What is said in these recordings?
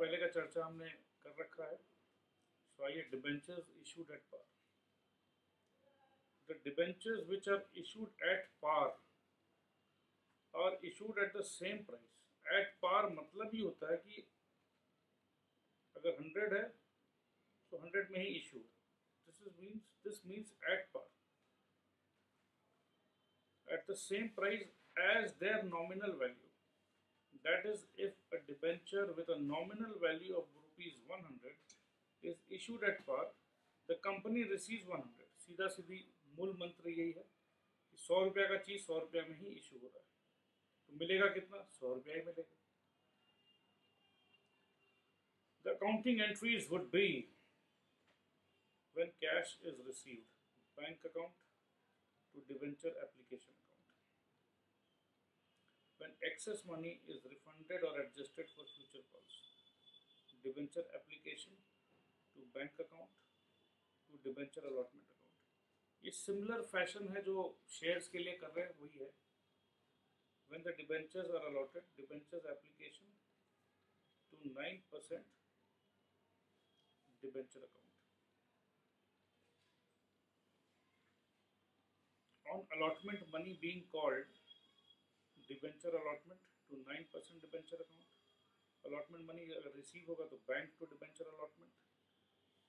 पहले का चर्चा हमने कर रखा है सो आइए debentures issued at par the which are issued at par are issued at the same price at par मतलब ये होता है कि अगर हंड्रेड है तो हंड्रेड में ही issued this is means this means at par at the same price as their nominal value That is, if a debenture with a nominal value of rupees 100 is issued at par, the company receives 100. seedha सीधी मूल मंत्र यही है कि सौ रुपया का चीज सौ रुपया में ही इशू हो रहा है तो मिलेगा कितना सौ रुपया milega The accounting entries would be when cash is received, bank account to debenture application when excess money is refunded or adjusted for future calls. Debenture application to bank account to debenture allotment account. ये similar fashion है जो shares के लिए कर रहे हैं वही है when the debentures are allotted debentures application to 9% debenture account on allotment money being called debenture allotment to nine percent debenture account allotment money अगर रिसीव होगा तो bank to debenture allotment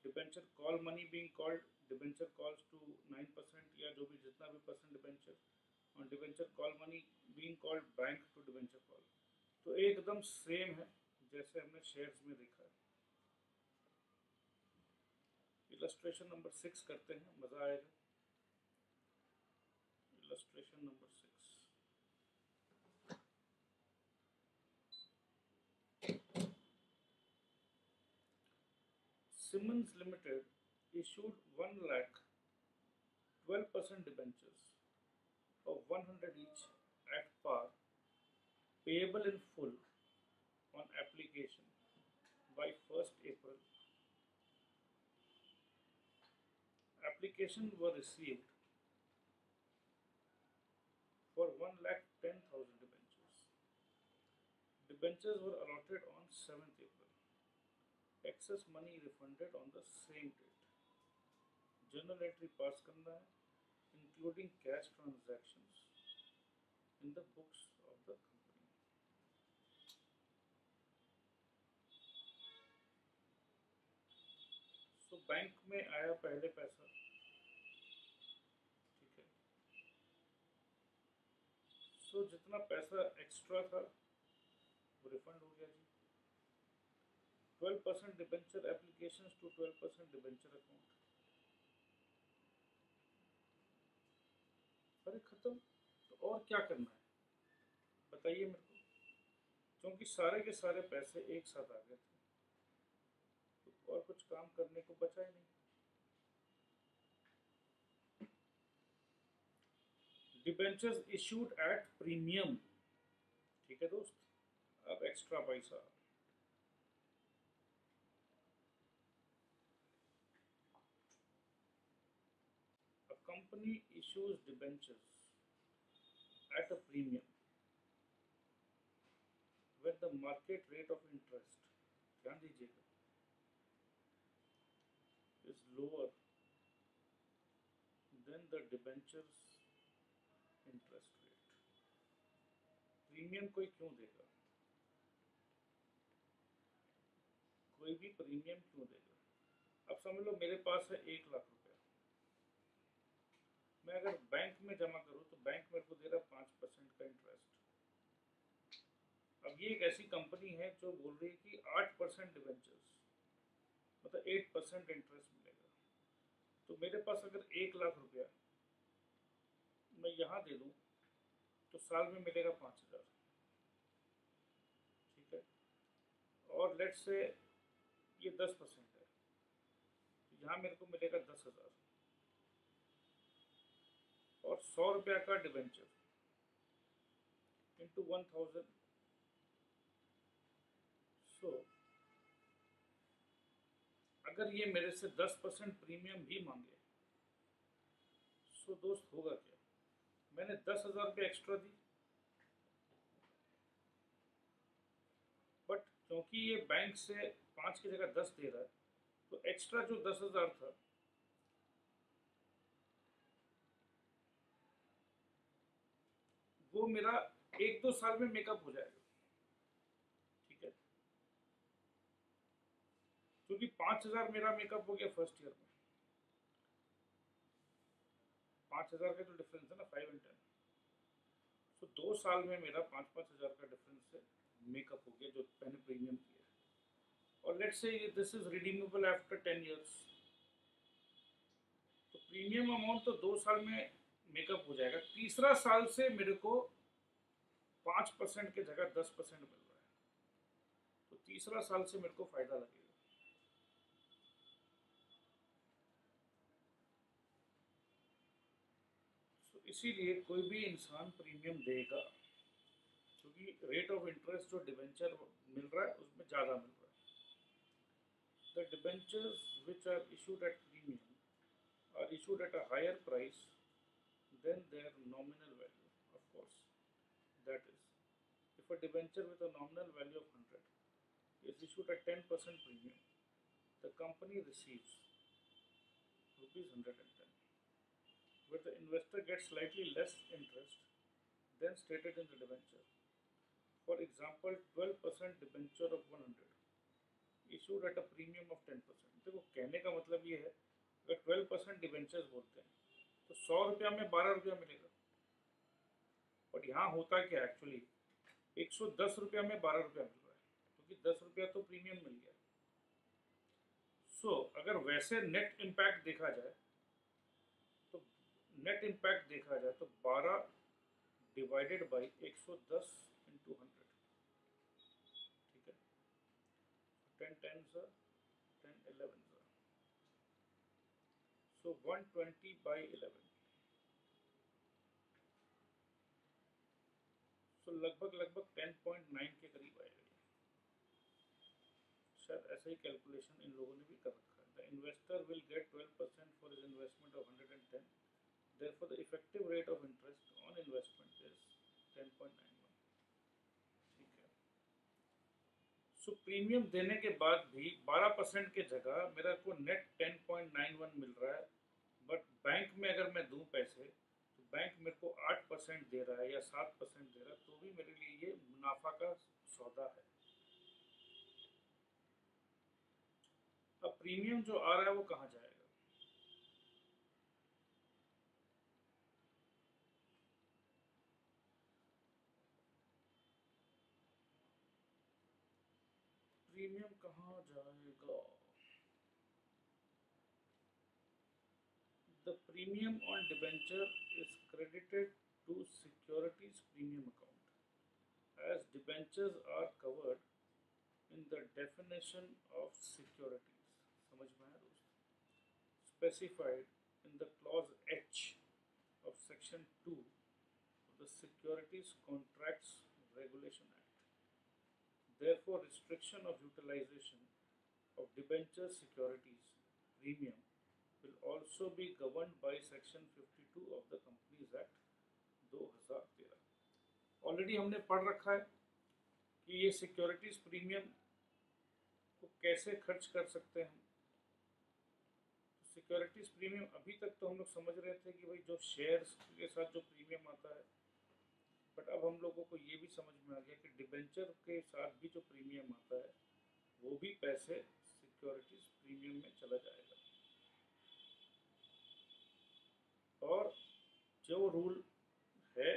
debenture call money being called debenture calls to nine percent या जो भी जितना भी percent debenture और debenture call money being called bank to debenture call तो एकदम सेम है जैसे हमने शेयर्स में देखा है इलस्ट्रेशन नंबर सिक्स करते हैं मज़ा आएगा illustration number six Simmons Limited issued 1 lakh 12% debentures of 100 each at par payable in full on application by 1st April. Applications were received for one lakh ten thousand debentures. Debentures were allotted on 7th excess money refunded on the same date journal entry pass करना है including cash transaction in the books of the company so bank में आया पहले पैसा ठीक जितना पैसा extra था वो रिफंड हो गया 12 percent debenture application to 12 percent debenture account अरे खत्म तो और क्या करना है बताइए मेरे को क्योंकि सारे के सारे पैसे एक साथ आ गए थे तो और कुछ काम करने को बचा ही नहीं डिबेंचर्स इश्यूड एट प्रीमियम ठीक है दोस्त अब एक्स्ट्रा पैसा company issues debentures at a premium where the market rate of interest ध्यान दीजिएगा is lower than the debentures interest rate premium कोई क्यों देगा कोई भी premium क्यों देगा अब समझ लो मेरे पास है एक लाख रुपए मैं अगर बैंक में जमा करूँ तो बैंक मेरे को दे रहा परसेंट का इंटरेस्ट अब ये एक ऐसी कंपनी है जो बोल रही है कि आठ परसेंट डिवेंचर्स मतलब एट परसेंट इंटरेस्ट मिलेगा तो मेरे पास अगर एक लाख रुपया मैं यहाँ दे दू तो साल में मिलेगा पांच हज़ार ठीक है और लेट से ये दस परसेंट है तो यहाँ मेरे को मिलेगा दस हज़ार और सौ रुपया का debenture into one thousand so अगर ये मेरे से दस परसेंट प्रीमियम भी मांगे सो दोस्त होगा क्या मैंने दस हजार रुपये एक्स्ट्रा दी बट क्योंकि ये बैंक से पांच की जगह दस दे रहा है तो एक्स्ट्रा जो दस हजार था वो तो मेरा एक दो साल में मेकअप हो जाएगा ठीक है क्योंकि पांच हजार मेरा मेकअप हो गया फर्स्ट ईयर में पांच हजार का जो तो डिफरेंस है ना फाइव एंड टेन तो दो साल में मेरा पांच पांच हज़ार का डिफरेंस से मेकअप हो गया जो मैंने प्रीमियम किया और let's say this is redeemable after ten years तो प्रीमियम अमाउंट तो दो साल में मेकअप हो जाएगा तीसरा साल से मेरे को पांच परसेंट की जगह दस परसेंट मिल रहा है तो तीसरा साल से मेरे को फायदा लगेगा तो इसीलिए कोई भी इंसान प्रीमियम देगा क्योंकि रेट ऑफ इंटरेस्ट जो डिवेंचर मिल रहा है उसमें ज़्यादा मिल रहा है the debentures which are issued at premium are issued at a higher price then their nominal value, of course. That is, if a debenture with a nominal value of 100 is issued at 10% premium, the company receives rupees 110, where the investor gets slightly less interest than stated in the debenture. For example, 12% debenture of 100 issued at a premium of 10%. देखो कहने का मतलब ये है अगर 12% debentures बोलते हैं तो सौ रुपया में बारह रुपया मिलेगा और यहाँ होता क्या एक्चुअली एक सौ दस रुपया में बारह रुपया मिल रहा है क्योंकि तो दस रुपया तो प्रीमियम मिल गया सो so, अगर वैसे नेट इम्पैक्ट देखा जाए तो नेट इम्पैक्ट देखा जाए तो बारह डिवाइडेड बाई एक सौ दस इंटू हंड्रेड ठीक है ten ten sir ten eleven sir so one twenty by 11 so, लगभग लगभग 10.9 के करीब आएगा सर ऐसा ही कैलकुलेशन इन लोगों ने भी कर रखा है the investor will get 12 percent for his investment of 110 therefore the effective rate of interest on investment is 10.91 ठीक है सो so, प्रीमियम देने के बाद भी 12 परसेंट के जगह मेरा को नेट 10.91 मिल रहा है बट बैंक में अगर मैं दूँ पैसे तो बैंक मेरे को आठ परसेंट दे रहा है या सात परसेंट दे रहा है तो भी मेरे लिए ये मुनाफा का सौदा है अब प्रीमियम जो आ रहा है वो कहाँ जाएगा प्रीमियम कहाँ जाएगा premium on debenture is credited to securities premium account as debentures are covered in the definition of securities specified in the clause H of section 2 of the Securities Contracts Regulation Act therefore restriction of utilization of debenture securities premium will also be governed by section 52 of the companies act 2013 already हमने पढ़ रखा है कि ये securities premium को कैसे खर्च कर सकते हैं सिक्योरिटीज तो प्रीमियम अभी तक तो हम लोग समझ रहे थे कि भाई जो शेयर्स के साथ जो प्रीमियम आता है बट अब हम लोगों को ये भी समझ में आ गया कि डिबेंचर के साथ भी जो प्रीमियम आता है वो भी पैसे सिक्योरिटीज प्रीमियम में चला जाएगा जो रूल है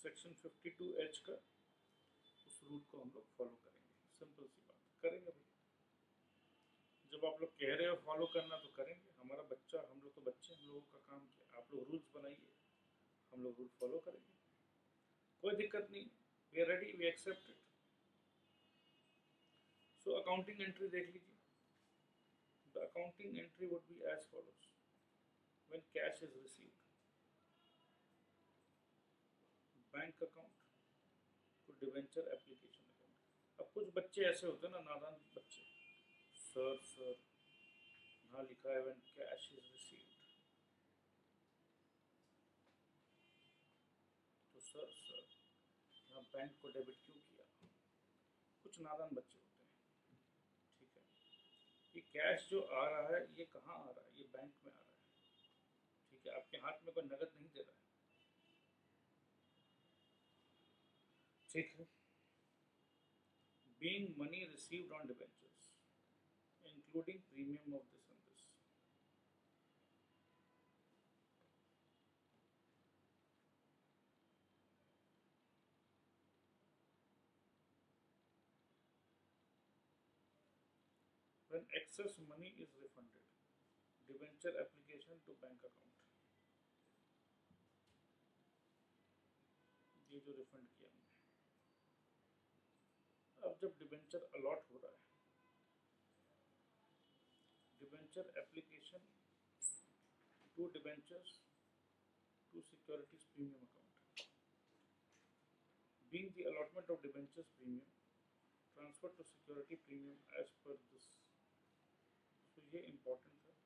सेक्शन 52 एच का उस रूल को हम लोग फॉलो करेंगे सिंपल सी बात करेंगे भैया जब आप लोग कह रहे हो फॉलो करना तो करेंगे हमारा बच्चा हम लोग तो बच्चे हम लोगों का काम क्या आप लोग रूल्स बनाइए हम लोग रूल फॉलो करेंगे कोई दिक्कत नहीं we are ready we accept it so accounting entry देख लीजिए the accounting entry would be as follows when cash is received. Bank account कोई डिवेंचर एप्लीकेशन अकाउंट अब कुछ बच्चे ऐसे होते हैं ना नादान बच्चे सर सर यहाँ लिखा है व्हेन कैश इज रिसीव्ड तो सर सर यहाँ बैंक को डेबिट क्यों किया कुछ नादान बच्चे होते हैं ठीक है ये कैश जो आ रहा है ये कहाँ आ रहा है ये बैंक में आ रहा है कि आपके हाथ में कोई नगद नहीं दे रहा है ठीक है being money received on debentures including premium of this and this when excess money is refunded debenture application to bank account ये जो रिफंड किया हमने अब जब डिबेंचर अलॉट हो रहा है debenture application to debentures to securities premium account being the allotment of debentures premium transfer to security premium as per this तो ये इम्पोर्टेंट है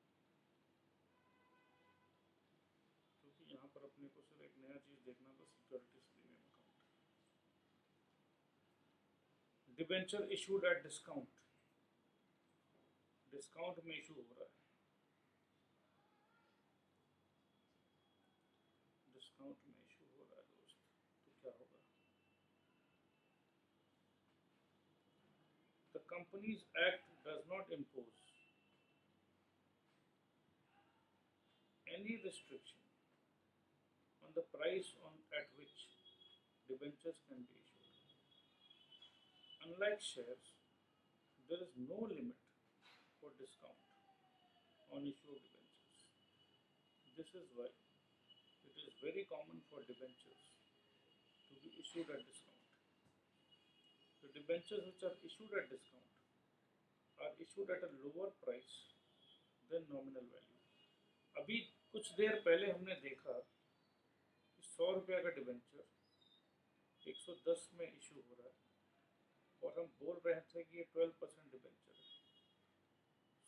क्योंकि यहाँ पर अपने को सिर्फ एक नया चीज़ देखना था सिक्योरिटी तो debenture issued at discount discount में इशू हो रहा है डिस्काउंट में इशू हो रहा है दोस्त तो क्या होगा the companies act does not impose any restriction on the price on at which debentures can be issued. unlike shares, there is no limit for discount on issue of debentures. This is why it is very common for debentures to be issued at discount. The debentures which are issued at discount are issued at a lower price than nominal value. अभी कुछ देर पहले हमने देखा कि सौ रुपये का debenture 110 में इशू हो रहा है और हम बोल रहे थे कि ये ट्वेल्व परसेंट डिबेंचर है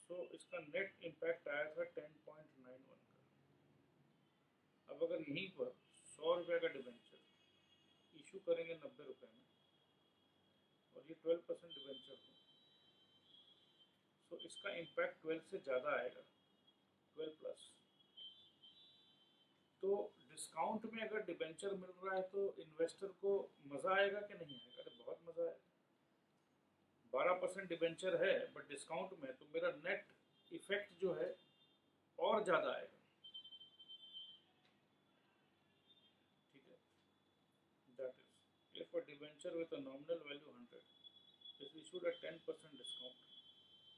सो so, इसका नेट इम्पैक्ट आया था टेन पॉइंट नाइन वन का अब अगर यहीं पर सौ रुपये का डिबेंचर इशू करेंगे नब्बे रुपये में और ये ट्वेल्व परसेंट डिबेंचर हो सो तो so, इसका इम्पैक्ट ट्वेल्व से ज़्यादा आएगा ट्वेल्व प्लस तो डिस्काउंट में अगर डिबेंचर मिल रहा है तो इन्वेस्टर को मज़ा आएगा कि नहीं आएगा अरे बहुत मज़ा आएगा बारह परसेंट डिवेंचर है बट डिस्काउंट में तो मेरा नेट इफेक्ट जो है और ज़्यादा आएगा ठीक है that is if a debenture with a nominal value hundred is issued a ten percent discount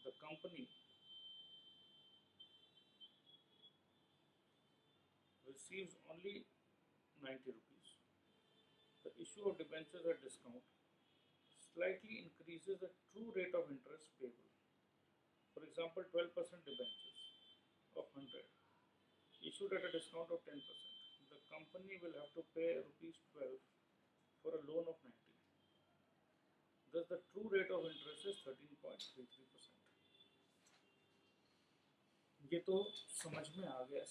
the company receives only 90 rupees. The issue of debentures at discount slightly increases the true rate of interest payable. For example, 12% debentures of 100 issued at a discount of 10%. The company will have to pay rupees 12 for a loan of 90. Thus, the true rate of interest is 13.33%. ये तो समझ में आ गया a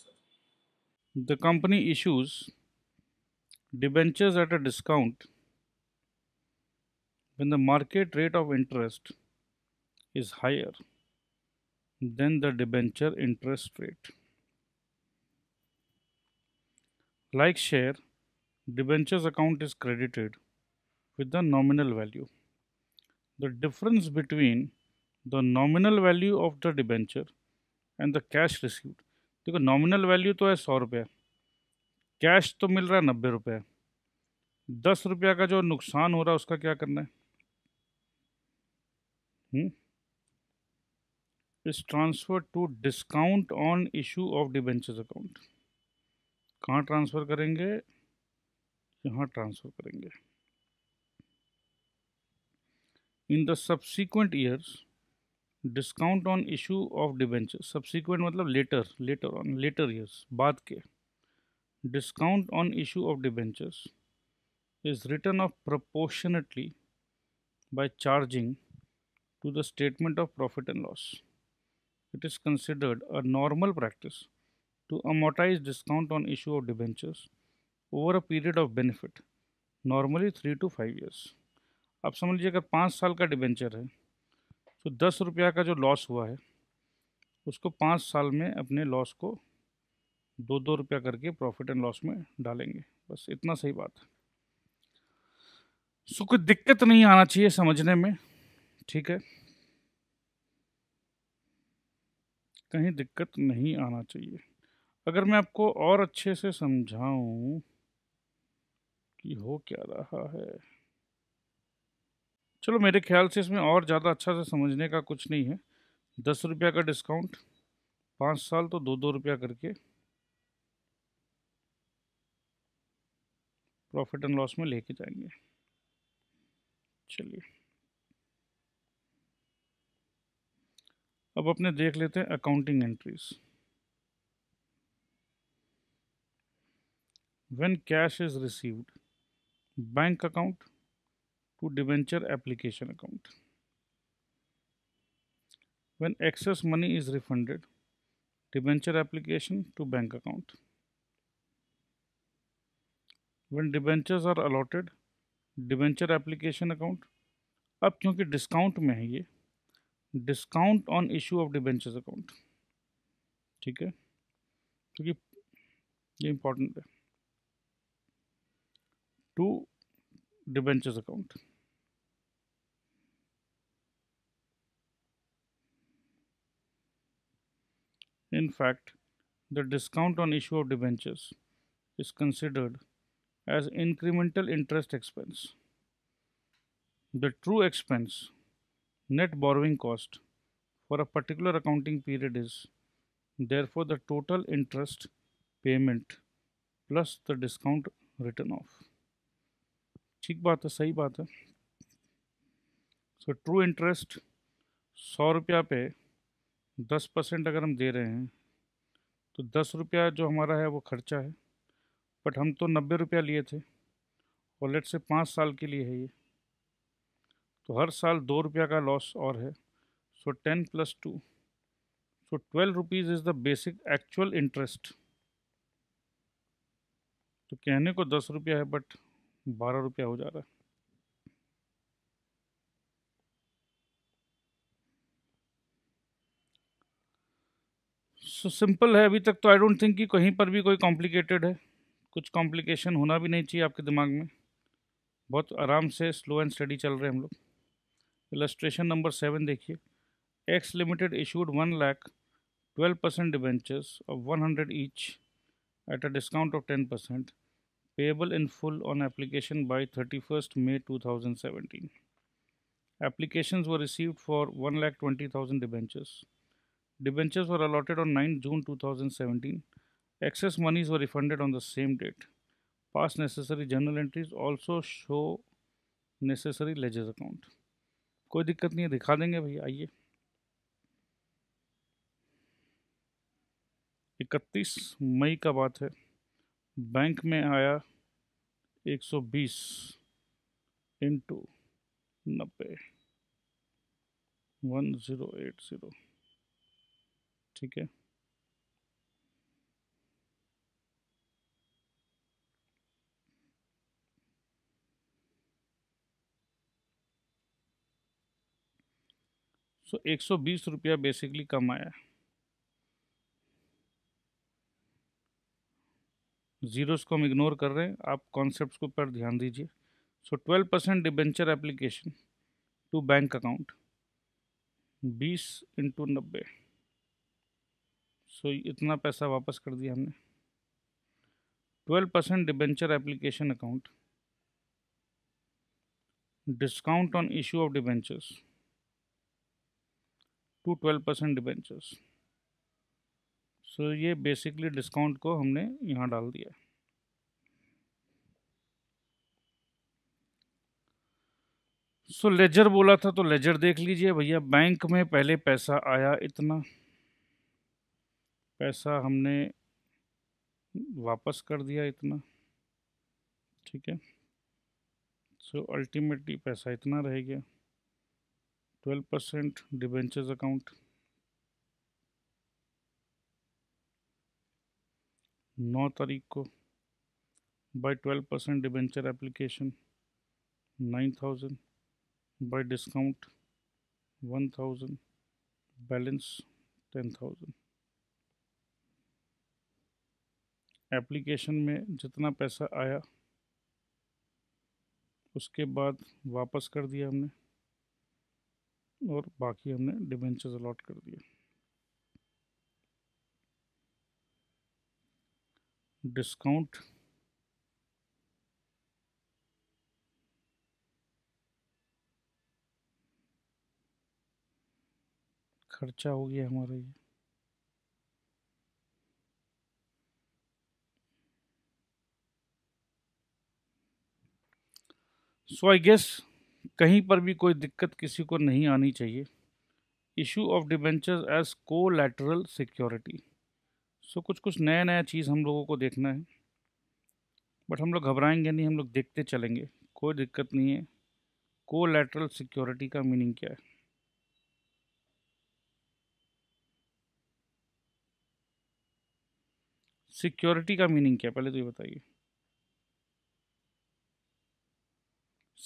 discount company issues when the market rate of interest is higher than the debenture interest rate. Like share, debentures account is credited with the nominal value. The difference between the nominal value of the debenture and the cash received देखो nominal value तो है सौ रुपये cash तो मिल रहा है नब्बे रुपये दस रुपया का जो नुकसान हो रहा है उसका क्या करना है hmm, is transferred to discount on issue of debentures account. कहाँ ट्रांसफ़र करेंगे यहाँ ट्रांसफ़र करेंगे in the subsequent years discount on issue of debenture subsequent मतलब later later on later years बाद के discount on issue of debentures is written off proportionately by charging to the statement of profit and loss. It is considered a normal practice to amortize discount on issue of debentures over a period of benefit, normally three to five years. आप समझ लीजिए अगर पाँच साल का debenture है तो दस रुपया का जो लॉस हुआ है उसको पाँच साल में अपने लॉस को दो दो रुपया करके प्रॉफिट एंड लॉस में डालेंगे बस इतना सही बात है सो कोई दिक्कत नहीं आना चाहिए समझने में ठीक है कहीं दिक्कत नहीं आना चाहिए अगर मैं आपको और अच्छे से समझाऊं कि हो क्या रहा है चलो मेरे ख्याल से इसमें और ज़्यादा अच्छा से समझने का कुछ नहीं है दस रुपया का डिस्काउंट पाँच साल तो दो दो रुपया करके प्रॉफिट एंड लॉस में लेके जाएंगे चलिए अब अपने देख लेते हैं accounting entries when cash is received bank account to debenture application account when excess money is refunded debenture application to bank account when debenture are allotted debenture application account अब क्योंकि डिस्काउंट में है ये discount on issue of debentures account ठीक है क्योंकि ये important. है to debentures account In fact, the discount on issue of debentures is considered as incremental interest expense. The true expense Net borrowing cost for a particular accounting period is therefore the total interest payment plus the discount written off. ठीक बात है सही बात है so true interest सौ रुपया पे दस परसेंट अगर हम दे रहे हैं तो दस रुपया जो हमारा है वो खर्चा है बट हम तो नब्बे रुपया लिए थे और लेट से पाँच साल के लिए है ये तो हर साल दो रुपया का लॉस और है so ten plus two so twelve rupees is the basic actual interest तो कहने को दस रुपया है बट बारह रुपया हो जा रहा है सो so, सिंपल है अभी तक तो आई डोंट थिंक कि कहीं पर भी कोई कॉम्प्लिकेटेड है कुछ कॉम्प्लिकेशन होना भी नहीं चाहिए आपके दिमाग में बहुत आराम से स्लो एंड स्टडी चल रहे हैं हम लोग illustration number 7 देखिए X Limited issued 1 lakh 12 percent debentures of 100 each at a discount of 10 percent payable in full on application by 31st May 2017. Applications were received for 1 lakh 20,000 debentures. Debentures were allotted on 9 June 2017. Excess monies were refunded on the same date. Past necessary journal entries also show necessary ledgers account. कोई दिक्कत नहीं है दिखा देंगे भैया आइए इकतीस मई का बात है बैंक में आया 120 सौ बीस इंटू नब्बे वन ज़ीरो एट ज़ीरो ठीक है सो तो एक सौ बीस रुपया बेसिकली कम आया जीरोस को हम इग्नोर कर रहे हैं आप कॉन्सेप्ट के ऊपर ध्यान दीजिए so twelve percent debenture application to bank account बीस इंटू नब्बे सो इतना पैसा वापस कर दिया हमने twelve percent debenture application account discount on issue of debentures to twelve percent debentures so ये बेसिकली डिस्काउंट को हमने यहाँ डाल दिया सो so, लेजर बोला था तो लेजर देख लीजिए भैया बैंक में पहले पैसा आया इतना पैसा हमने वापस कर दिया इतना ठीक है सो अल्टीमेटली पैसा इतना रह गया 12 परसेंट डिबेंचर्स अकाउंट नौ तारीख को by 12 percent debenture application 9000 by discount 1000 balance 10000 application में जितना पैसा आया उसके बाद वापस कर दिया हमने और बाकी हमने डिबेंचर्स अलॉट कर दिए डिस्काउंट खर्चा हो गया हमारा ये सो आई गेस कहीं पर भी कोई दिक्कत किसी को नहीं आनी चाहिए issue of debentures as collateral security so कुछ कुछ नया नया चीज़ हम लोगों को देखना है बट हम लोग घबराएंगे नहीं हम लोग देखते चलेंगे कोई दिक्कत नहीं है को लेटरल सिक्योरिटी का मीनिंग क्या है सिक्योरिटी का मीनिंग क्या है पहले तो ये बताइए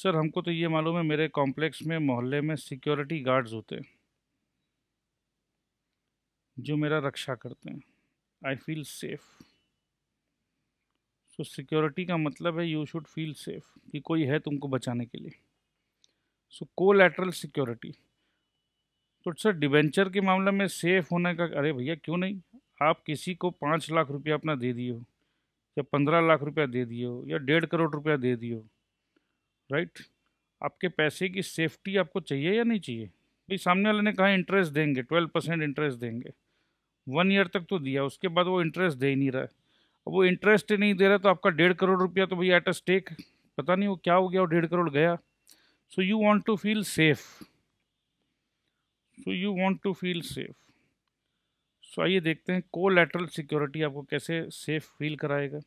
सर हमको तो ये मालूम है मेरे कॉम्प्लेक्स में मोहल्ले में सिक्योरिटी गार्ड्स होते हैं जो मेरा रक्षा करते हैं I feel safe so security का मतलब है यू शुड फील सेफ कि कोई है तुमको बचाने के लिए सो लेटरल सिक्योरिटी तो सर डिवेंचर के मामले में सेफ होने का अरे भैया क्यों नहीं आप किसी को पाँच लाख रुपया अपना दे दिए हो या पंद्रह लाख रुपया दे दिए हो या डेढ़ करोड़ रुपया दे दिए हो राइट आपके पैसे की सेफ्टी आपको चाहिए या नहीं चाहिए भाई सामने वाले ने कहा इंटरेस्ट देंगे ट्वेल्व परसेंट इंटरेस्ट देंगे वन ईयर तक तो दिया उसके बाद वो इंटरेस्ट दे ही नहीं रहा है अब वो इंटरेस्ट नहीं दे रहा तो आपका डेढ़ करोड़ रुपया तो भाई एट अ स्टेक पता नहीं वो क्या हो गया वो डेढ़ करोड़ गया so you want to feel safe so you want to feel safe so आइए देखते हैं लेटरल सिक्योरिटी आपको कैसे सेफ फील कराएगा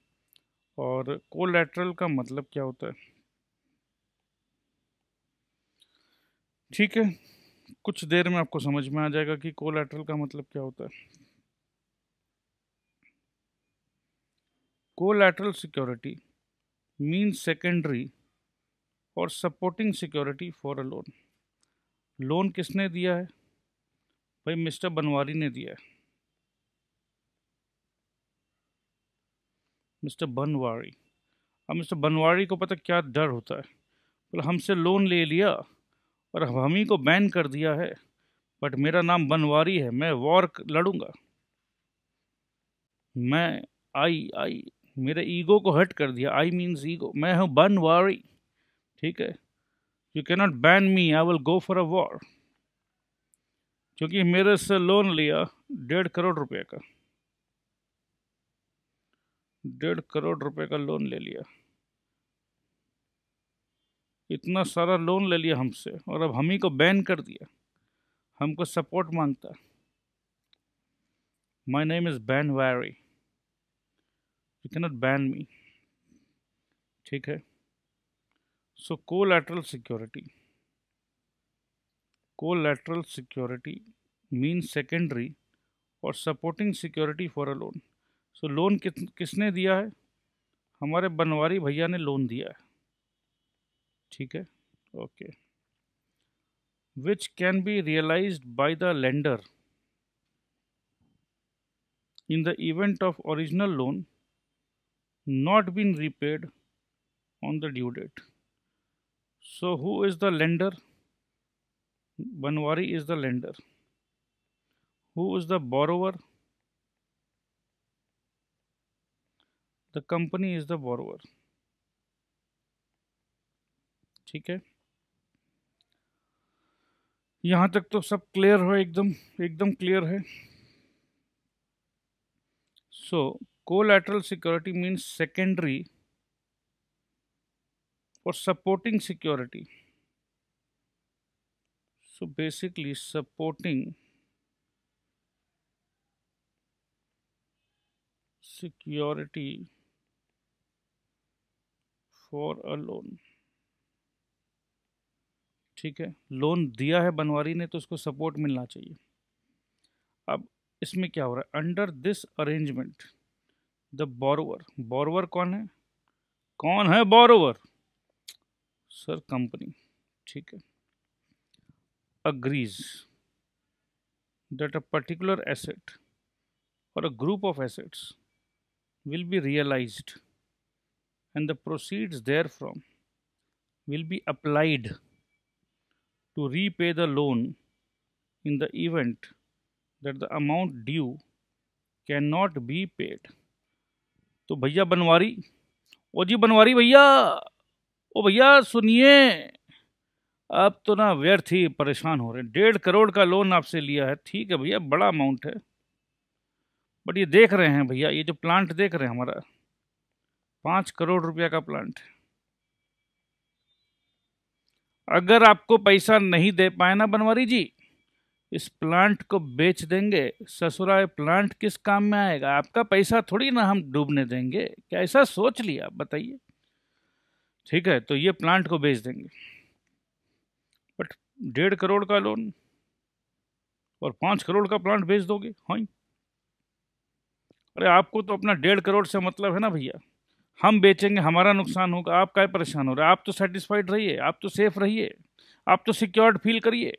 और लेटरल का मतलब क्या होता है ठीक है कुछ देर में आपको समझ में आ जाएगा कि कोलेट्रल का मतलब क्या होता है कोलेट्रल सिक्योरिटी मीन सेकेंडरी और supporting security for a loan loan किसने दिया है भाई मिस्टर बनवारी ने दिया है मिस्टर बनवारी अब मिस्टर बनवारी को पता क्या डर होता है बोला हमसे लोन ले लिया और हम ही को बैन कर दिया है बट मेरा नाम बनवारी है मैं वॉर लड़ूंगा मैं आई आई मेरे ईगो को हट कर दिया आई मीन्स ईगो मैं हूँ बनवारी ठीक है you not ban me I will go for a war क्योंकि मेरे से लोन लिया डेढ़ करोड़ रुपए का डेढ़ करोड़ रुपए का लोन ले लिया इतना सारा लोन ले लिया हमसे और अब हम ही को बैन कर दिया हमको सपोर्ट मांगता है name is ban Ben you cannot ban me ठीक है so collateral security collateral security mean secondary और supporting security for a loan so loan किसने दिया है हमारे बनवारी भैया ने लोन दिया है ठीक है okay which can be realise by in the event of original loan not being repaid on the due date. So who is the lender? Banwari is the lender. Who is the borrower? The company is the borrower. ठीक है यहां तक तो सब clear हो एकदम एकदम clear है so collateral security means secondary और supporting security so basically supporting security for a loan ठीक है लोन दिया है बनवारी ने तो उसको सपोर्ट मिलना चाहिए अब इसमें क्या हो रहा है under this arrangement the borrower borrower कौन है कौन है बोरोवर सर कंपनी ठीक है agrees that a particular asset और a group of assets will be realise and the proceeds therefrom will be applied to repay the loan in the event that the amount due cannot be paid. तो भैया बनवारी ओ जी बनवारी भैया ओ भैया सुनिए आप तो ना व्यर्थ ही परेशान हो रहे हैं डेढ़ करोड़ का लोन आपसे लिया है ठीक है भैया बड़ा अमाउंट है बट ये देख रहे हैं भैया ये जो प्लांट देख रहे हैं हमारा पाँच करोड़ रुपया का प्लांट है अगर आपको पैसा नहीं दे पाए ना बनवारी जी इस प्लांट को बेच देंगे ससुराल प्लांट किस काम में आएगा आपका पैसा थोड़ी ना हम डूबने देंगे क्या ऐसा सोच लिया बताइए ठीक है तो ये प्लांट को बेच देंगे बट डेढ़ करोड़ का लोन और पाँच करोड़ का प्लांट बेच दोगे हाँ अरे आपको तो अपना डेढ़ करोड़ से मतलब है ना भैया हम बेचेंगे हमारा नुकसान होगा आप क्या परेशान हो रहे आप तो सेटिस्फाइड रहिए आप तो सेफ रहिए आप तो सिक्योर्ड फील करिए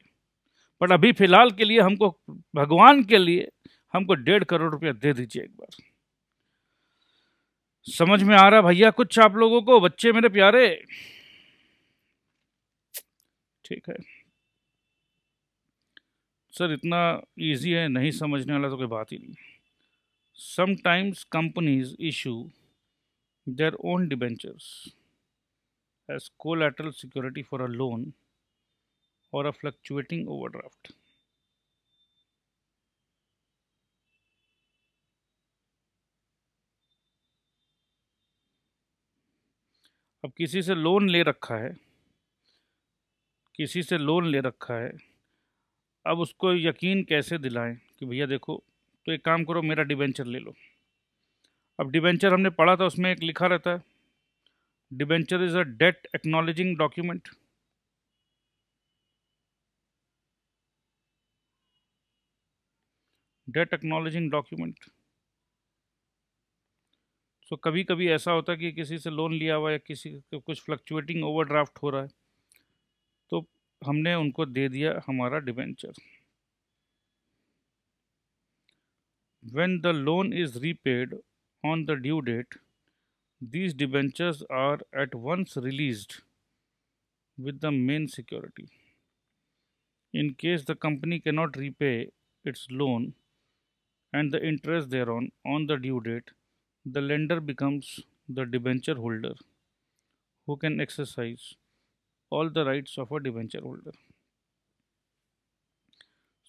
बट अभी फिलहाल के लिए हमको भगवान के लिए हमको डेढ़ करोड़ रुपया दे दीजिए एक बार समझ में आ रहा भैया कुछ आप लोगों को बच्चे मेरे प्यारे ठीक है सर इतना इजी है नहीं समझने वाला तो कोई बात ही नहीं sometimes companies issue their own debentures as collateral security for a loan or a fluctuating overdraft. अब किसी से लोन ले रखा है किसी से लोन ले रखा है अब उसको यकीन कैसे दिलाएं कि भैया देखो तो एक काम करो मेरा डिबेंचर ले लो अब डिबेंचर हमने पढ़ा था उसमें एक लिखा रहता है debenture is a debt acknowledging document debt acknowledging document so कभी कभी ऐसा होता है कि किसी से लोन लिया हुआ है किसी को कुछ फ्लक्चुएटिंग ओवरड्राफ्ट हो रहा है तो हमने उनको दे दिया हमारा debenture when the loan is repaid on the due date, these debentures are at once released with the main security. In case the company cannot repay its loan and the interest thereon on the due date, the lender becomes the debenture holder who can exercise all the rights of a debenture holder.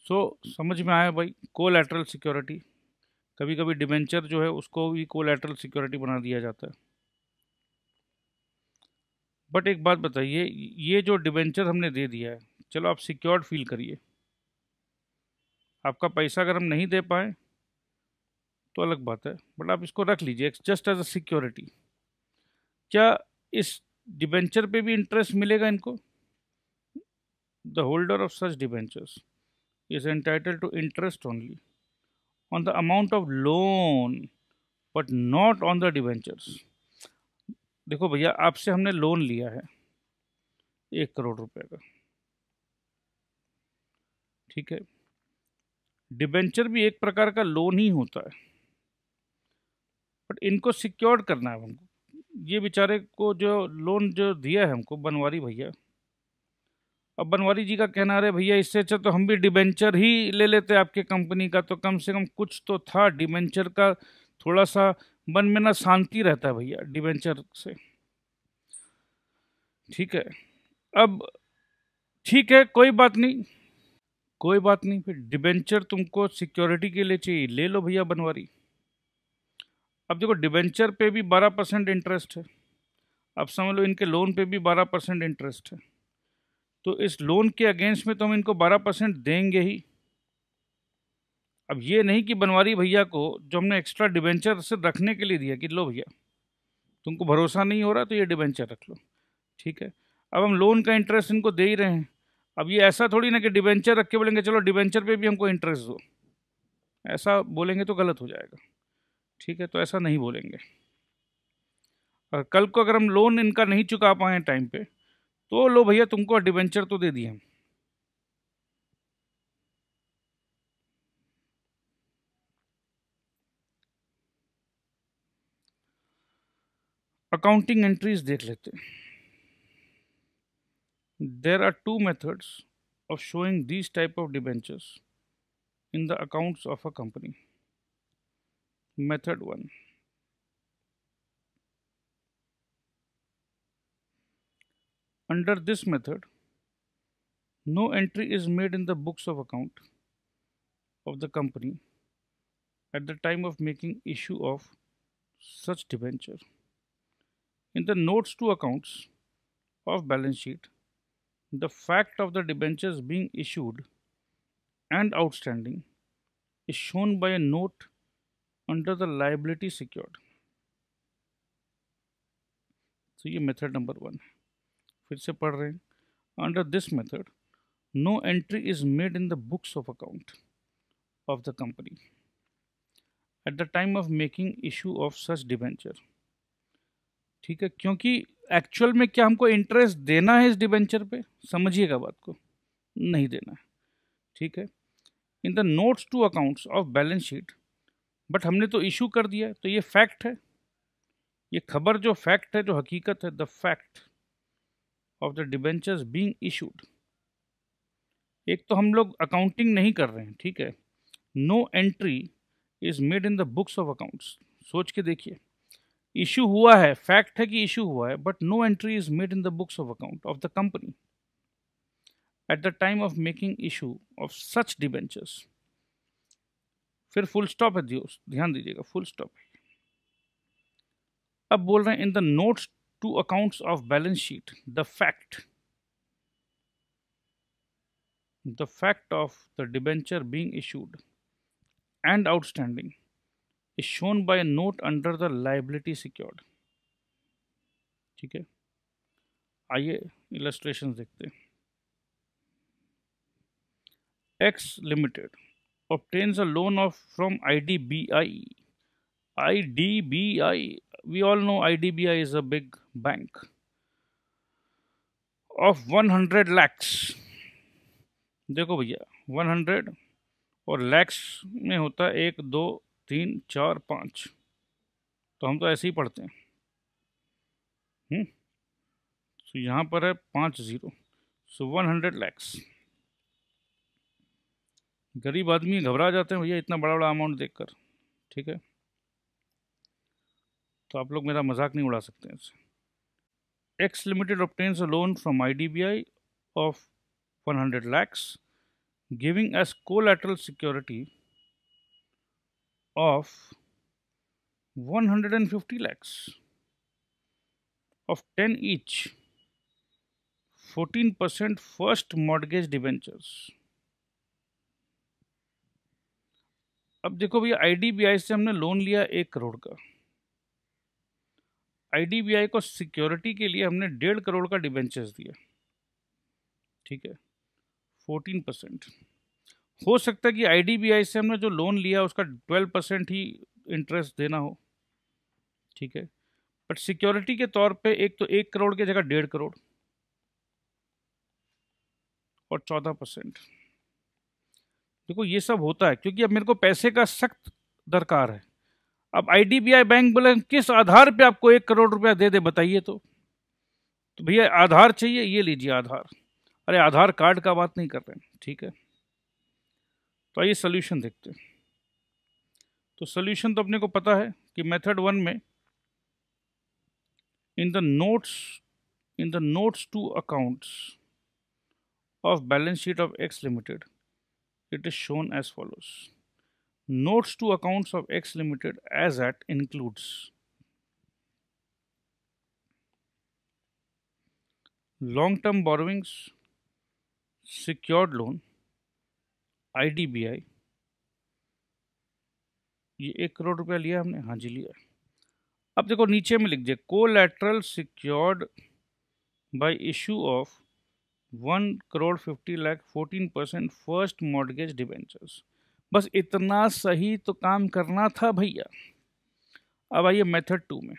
so, समझ में आया भाई collateral security कभी कभी debenture जो है उसको भी कोलेटरल सिक्योरिटी बना दिया जाता है बट एक बात बताइए ये जो डिबेंचर हमने दे दिया है चलो आप सिक्योर्ड फील करिए आपका पैसा अगर हम नहीं दे पाए तो अलग बात है बट आप इसको रख लीजिए जस्ट एज अ सिक्योरिटी क्या इस डिबेंचर पे भी इंटरेस्ट मिलेगा इनको the holder of such debentures is entitle to interest only on the amount of loan but not on the debentures देखो भैया आपसे हमने लोन लिया है एक करोड़ रुपए का ठीक है डिबेंचर भी एक प्रकार का लोन ही होता है बट इनको सिक्योर्ड करना है हमको ये बेचारे को जो लोन जो दिया है हमको बनवारी भैया अब बनवारी जी का कहना रहे भैया इससे अच्छा तो हम भी डिबेंचर ही ले लेते आपके कंपनी का तो कम से कम कुछ तो था डिबेंचर का थोड़ा सा मन में ना शांति रहता है भैया डिबेंचर से ठीक है अब ठीक है कोई बात नहीं कोई बात नहीं फिर डिबेंचर तुमको सिक्योरिटी के लिए चाहिए ले लो भैया बनवारी अब देखो डिबेंचर पे भी बारह परसेंट इंटरेस्ट है अब समझ लो इनके लोन पे भी बारह परसेंट इंटरेस्ट है तो इस लोन के अगेंस्ट में तो हम इनको बारह परसेंट देंगे ही अब ये नहीं कि बनवारी भैया को जो हमने एक्स्ट्रा डिबेंचर से रखने के लिए दिया कि लो भैया तुमको भरोसा नहीं हो रहा तो ये डिबेंचर रख लो ठीक है अब हम लोन का इंटरेस्ट इनको दे ही रहे हैं अब ये ऐसा थोड़ी ना कि डिबेंचर रख के बोलेंगे चलो डिबेंचर पर भी हमको इंटरेस्ट दो ऐसा बोलेंगे तो गलत हो जाएगा ठीक है तो ऐसा नहीं बोलेंगे और कल को अगर हम लोन इनका नहीं चुका पाएँ टाइम पे तो लो भैया तुमको डिबेंचर तो दे दिए अकाउंटिंग एंट्रीज देख लेते हैं there are two methods of showing these type of debentures in the accounts of a company method one Under this method, no entry is made in the books of account of the company at the time of making issue of such debenture. In the notes to accounts of balance sheet, the fact of the debentures being issued and outstanding is shown by a note under the liability secured. So, your method number one. फिर से पढ़ रहे हैं under this method no entry is made in the books of account of the company at the time of making issue of such debenture ठीक है क्योंकि actual में क्या हमको इंटरेस्ट देना है इस डिबेंचर पे समझिएगा बात को नहीं देना है ठीक है in the notes to accounts of balance sheet but हमने तो इशू कर दिया तो ये फैक्ट है ये खबर जो फैक्ट है जो हकीकत है the fact of the debentures being issued एक तो हम लोग अकाउंटिंग नहीं कर रहे हैं ठीक है no entry is made in the books of accounts सोच के देखिए इशू हुआ है फैक्ट है कि इशू हुआ है but no entry is made in the books of account of the company at the time of making issue of such debentures फिर फुल स्टॉप है दियोस ध्यान दीजिएगा फुल स्टॉप है अब बोल रहे हैं in the notes two accounts of balance sheet the fact the fact of the debenture being issued and outstanding is shown by a note under the liability secured ठीक है आइए इलस्ट्रेशन देखते X Limited obtains a loan of from IDBI IDBI we all know IDBI is a big bank of 100 lakhs देखो भैया 100 और लैक्स में होता है एक दो तीन चार पाँच तो हम तो ऐसे ही पढ़ते हैं हम्म, तो यहाँ पर है पाँच zero so one hundred lakhs गरीब आदमी घबरा जाते हैं भैया इतना बड़ा बड़ा अमाउंट देखकर ठीक है तो आप लोग मेरा मजाक नहीं उड़ा सकते हैं X Limited obtains a loan from IDBI of 100 lakhs, giving as collateral security of 150 lakhs of 10 each 14% first mortgage debentures अब देखो भैया आईडीबीआई से हमने लोन लिया एक करोड़ का आईडीबीआई को सिक्योरिटी के लिए हमने डेढ़ करोड़ का डिबेंचर्स दिया ठीक है फोर्टीन परसेंट हो सकता है कि आईडीबीआई से हमने जो लोन लिया उसका ट्वेल्व परसेंट ही इंटरेस्ट देना हो ठीक है बट सिक्योरिटी के तौर पे एक तो एक करोड़ की जगह डेढ़ करोड़ और चौदह परसेंट देखो ये सब होता है क्योंकि अब मेरे को पैसे का सख्त दरकार है अब आईडीबीआई बैंक बोले किस आधार पे आपको एक करोड़ रुपया दे दे बताइए तो तो भैया आधार चाहिए ये लीजिए आधार अरे आधार कार्ड का बात नहीं कर रहे हैं ठीक है तो आइए सोल्यूशन देखते हैं तो सोल्यूशन तो अपने को पता है कि मेथड वन में in the notes in the notes to accounts of balance sheet of X limited it is shown as follows notes to accounts of X Limited as at includes long-term borrowings, secured loan, IDBI. ये एक करोड़ रुपया लिया हमने हाँ जी लिया अब देखो नीचे में लिख दिया collateral secured by issue of one crore fifty lakh fourteen percent first mortgage debentures बस इतना सही तो काम करना था भैया अब आइए मेथड टू में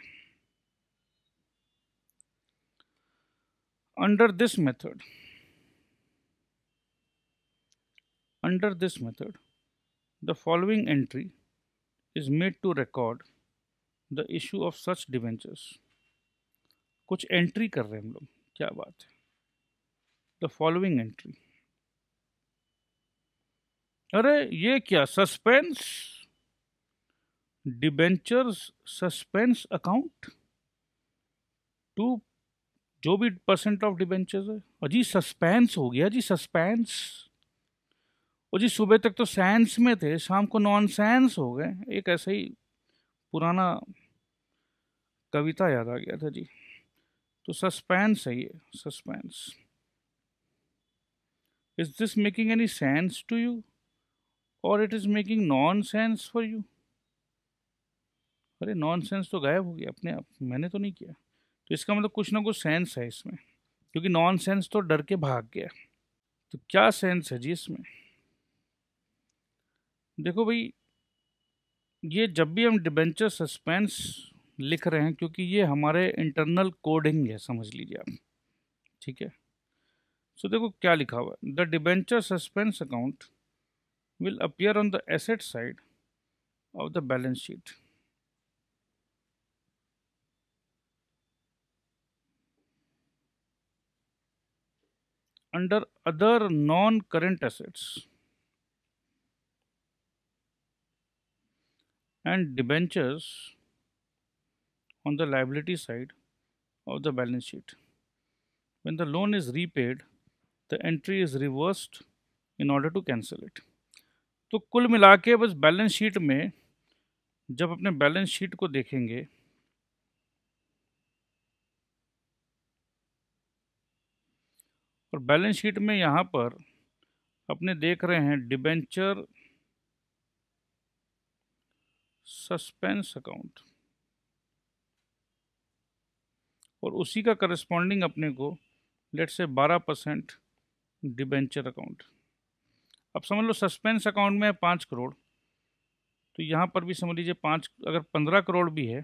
under this method under this method the following entry is made to record the issue of such debentures कुछ एंट्री कर रहे हैं हम लोग क्या बात है द फॉलोइंग एंट्री अरे ये क्या suspense debentures suspense account to जो भी परसेंट ऑफ डिबेंचर्स है और जी सस्पेंस हो गया जी सस्पेंस और जी सुबह तक तो साइंस में थे शाम को नॉन साइंस हो गए एक ऐसे ही पुराना कविता याद आ गया था जी तो सस्पेंस है ये suspense is this making any sense to you और it is making nonsense for you अरे नॉन सेंस तो गायब हो गया अपने आप मैंने तो नहीं किया तो इसका मतलब कुछ ना कुछ सेंस है इसमें क्योंकि नॉन सेंस तो डर के भाग गया तो क्या सेंस है जी इसमें देखो भाई ये जब भी हम डिबेंचर सस्पेंस लिख रहे हैं क्योंकि ये हमारे इंटरनल कोडिंग है समझ लीजिए आप ठीक है सो so, देखो क्या लिखा हुआ है the debenture suspense account will appear on the asset side of the balance sheet. Under other non-current assets and debentures on the liability side of the balance sheet. When the loan is repaid, the entry is reversed in order to cancel it. तो कुल मिला के बस balance sheet में जब अपने balance sheet को देखेंगे और बैलेंस शीट में यहाँ पर अपने देख रहे हैं डिबेंचर सस्पेंस अकाउंट और उसी का करस्पॉन्डिंग अपने को लेट से बारह परसेंट डिबेंचर अकाउंट अब समझ लो सस्पेंस अकाउंट में है पाँच करोड़ तो यहाँ पर भी समझ लीजिए पाँच अगर पंद्रह करोड़ भी है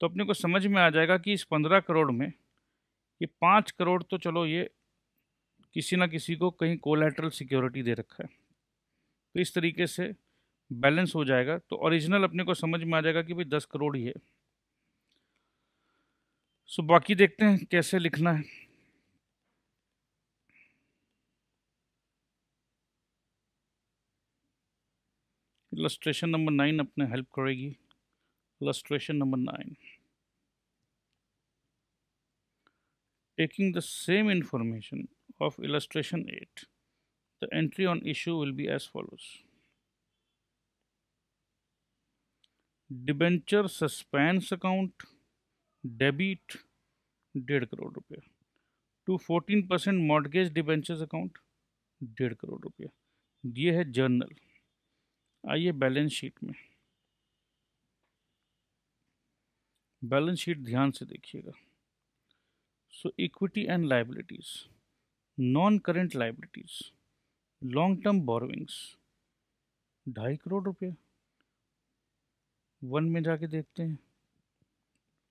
तो अपने को समझ में आ जाएगा कि इस पंद्रह करोड़ में ये पाँच करोड़ तो चलो ये किसी ना किसी को कहीं कोलेट्रल सिक्योरिटी दे रखा है तो इस तरीके से बैलेंस हो जाएगा तो ओरिजिनल अपने को समझ में आ जाएगा कि भाई दस करोड़ ही है सो बाकी देखते हैं कैसे लिखना है इलस्ट्रेशन नंबर नाइन अपने हेल्प करेगी illustration number nine taking the same information of illustration at the entry on issue will be as follows debenture suspense account debit डेढ़ करोड़ रुपये to fourteen percent mortgage debenture account डेढ़ करोड़ रुपया ये है journal आइए balance sheet में balance sheet ध्यान से देखिएगा so equity and liabilities non current liabilities long term borrowings ढाई करोड़ रुपये वन में जाके देखते हैं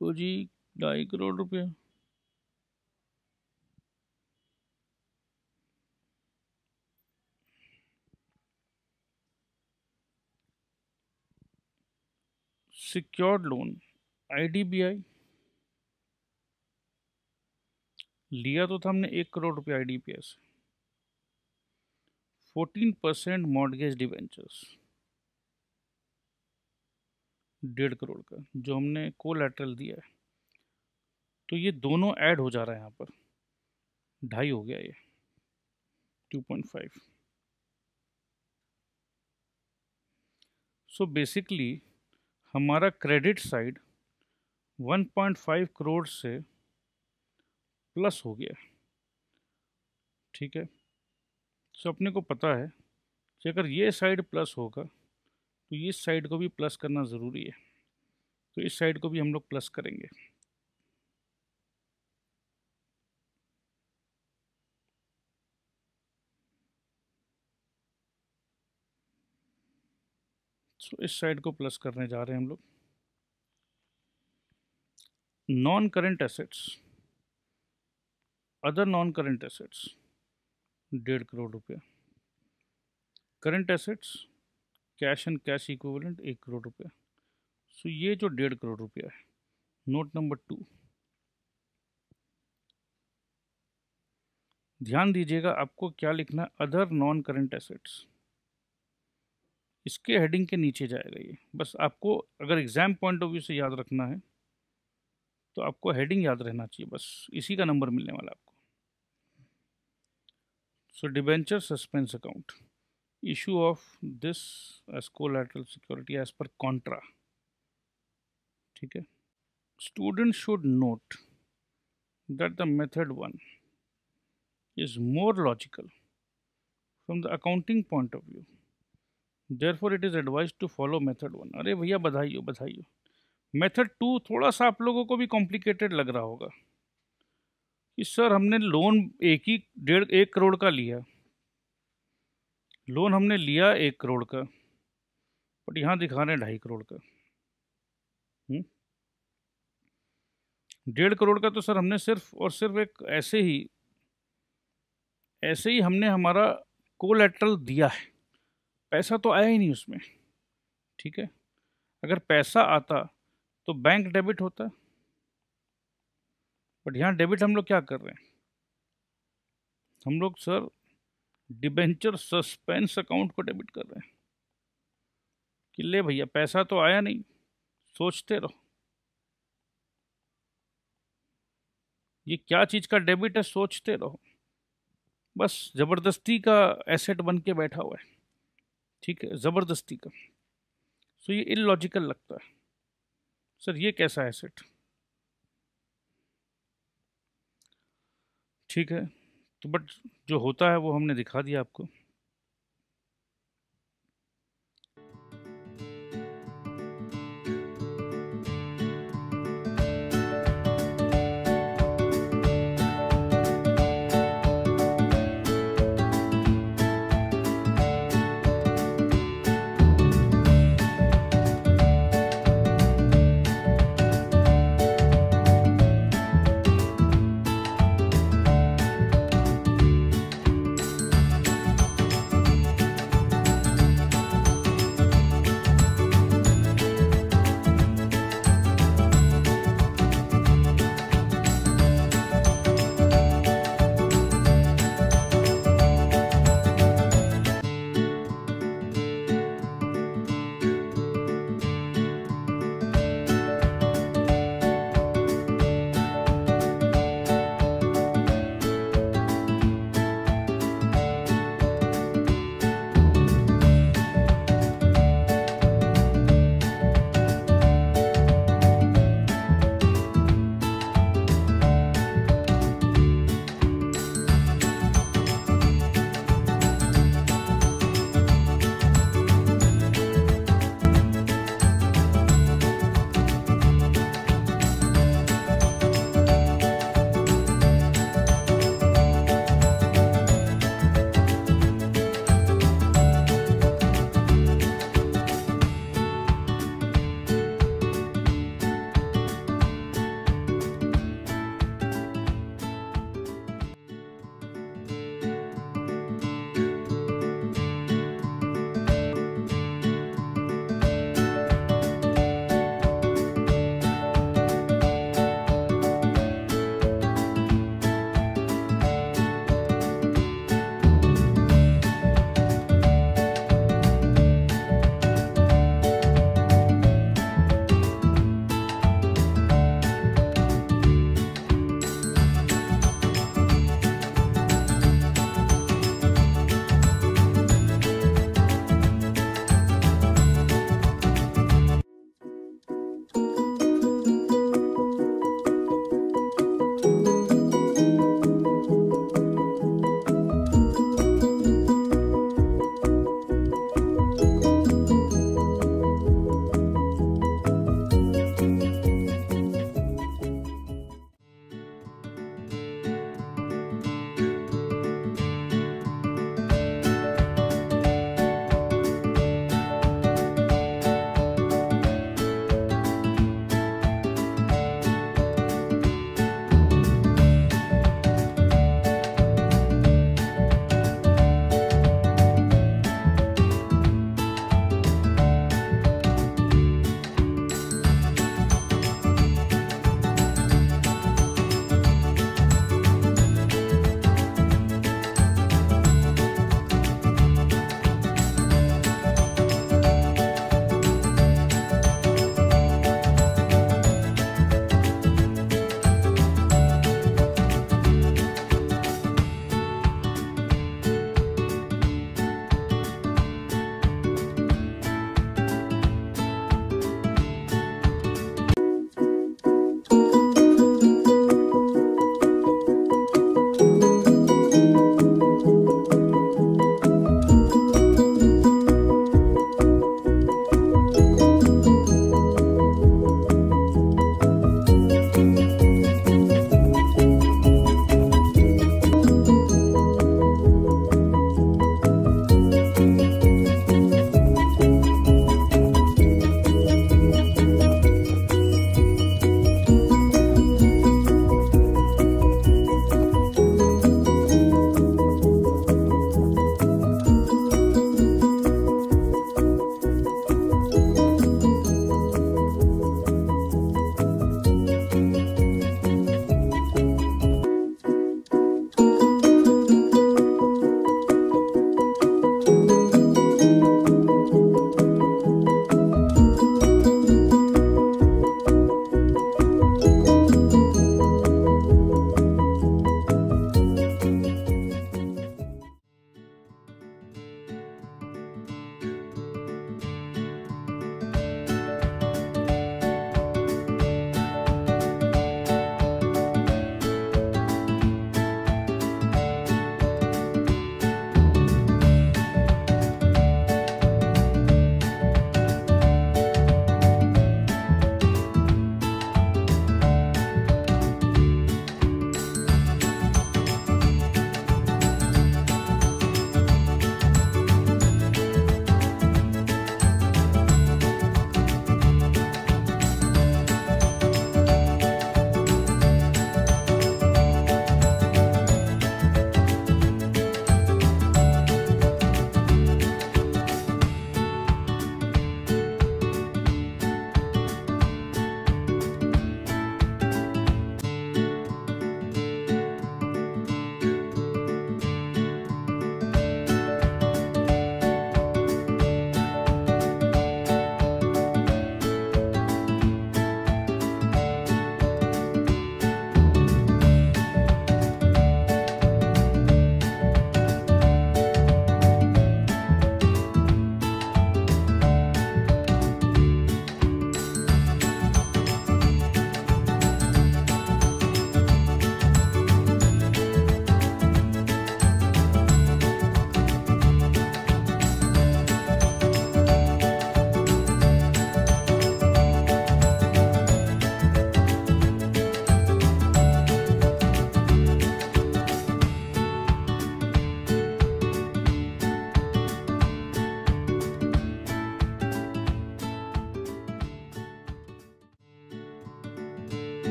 तो जी ढाई करोड़ रुपया सिक्योर्ड लोन आईडीबीआई लिया तो था हमने एक करोड़ रुपया आईडीबीआई से फोर्टीन परसेंट मॉडगेज डिवेंचर्स डेढ़ करोड़ का जो हमने लेटरल दिया है तो ये दोनों ऐड हो जा रहा है यहाँ पर ढाई हो गया ये two point five so basically हमारा क्रेडिट साइड 1.5 करोड़ से प्लस हो गया ठीक है सो अपने को पता है कि अगर ये साइड प्लस होगा तो इस साइड को भी प्लस करना ज़रूरी है तो इस साइड को भी हम लोग प्लस करेंगे इस साइड को प्लस करने जा रहे हैं हम लोग non current assets other non current assets डेढ़ करोड़ रुपया current assets cash and cash equivalent एक करोड़ रुपया सो ये जो डेढ़ करोड़ रुपया है नोट नंबर टू ध्यान दीजिएगा आपको क्या लिखना है अदर नॉन करंट एसेट्स इसके हेडिंग के नीचे जाएगा ये बस आपको अगर एग्ज़ाम पॉइंट ऑफ व्यू से याद रखना है तो आपको हेडिंग याद रहना चाहिए बस इसी का नंबर मिलने वाला आपको so debenture suspense account issue of this as collateral security as per contra ठीक है student should note that the method one is more logical from the accounting point of view therefore it is advise to follow method one अरे भैया बधाई हो बधाई हो method to थोड़ा सा आप लोगों को भी कॉम्प्लिकेटेड लग रहा होगा कि सर हमने लोन एक ही डेढ़ एक करोड़ का लिया लोन हमने लिया एक करोड़ का बट यहाँ दिखा रहे हैं ढाई करोड़ का हम्म? डेढ़ करोड़ का तो सर हमने सिर्फ और सिर्फ एक ऐसे ही ऐसे ही हमने हमारा कोलेट्रल दिया है पैसा तो आया ही नहीं उसमें ठीक है अगर पैसा आता तो बैंक डेबिट होता बट यहाँ डेबिट हम लोग क्या कर रहे हैं हम लोग सर डिबेंचर सस्पेंस अकाउंट को डेबिट कर रहे हैं कि ले भैया पैसा तो आया नहीं सोचते रहो ये क्या चीज़ का डेबिट है सोचते रहो बस ज़बरदस्ती का एसेट बन के बैठा हुआ है ठीक है ज़बरदस्ती का सो ये इलॉजिकल लगता है सर ये कैसा है सेट ठीक है तो बट जो होता है वो हमने दिखा दिया आपको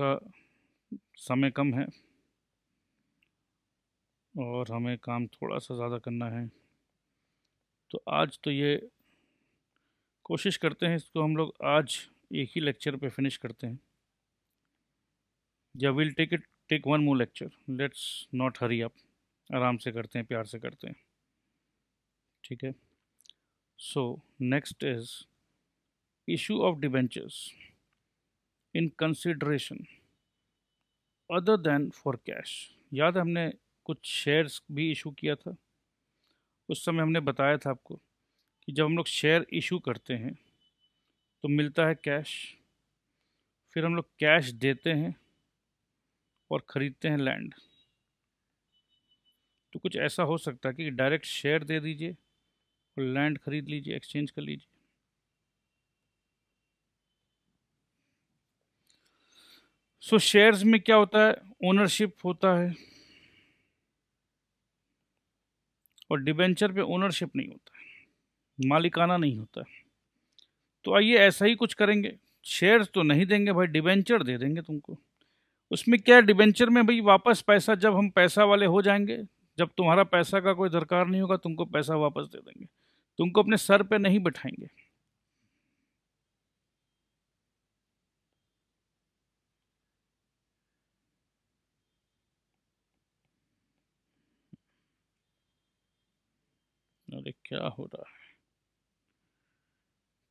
सा समय कम है और हमें काम थोड़ा सा ज़्यादा करना है तो आज तो ये कोशिश करते हैं इसको हम लोग आज एक ही लेक्चर पे फिनिश करते हैं या will take it take one more lecture let's not hurry up आराम से करते हैं प्यार से करते हैं ठीक है so next is issue of debentures in consideration other than for cash याद हमने कुछ शेयर्स भी इशू किया था उस समय हमने बताया था आपको कि जब हम लोग शेयर इशू करते हैं तो मिलता है कैश फिर हम लोग कैश देते हैं और ख़रीदते हैं लैंड तो कुछ ऐसा हो सकता है कि डायरेक्ट शेयर दे दीजिए और लैंड ख़रीद लीजिए एक्सचेंज कर लीजिए सो so, शेयर्स में क्या होता है ओनरशिप होता है और डिबेंचर पे ओनरशिप नहीं होता है मालिकाना नहीं होता है तो आइए ऐसा ही कुछ करेंगे शेयर्स तो नहीं देंगे भाई डिबेंचर दे देंगे तुमको उसमें क्या डिबेंचर में भाई वापस पैसा जब हम पैसा वाले हो जाएंगे जब तुम्हारा पैसा का कोई दरकार नहीं होगा तुमको पैसा वापस दे देंगे तुमको अपने सर पर नहीं बैठाएंगे अरे क्या हो रहा है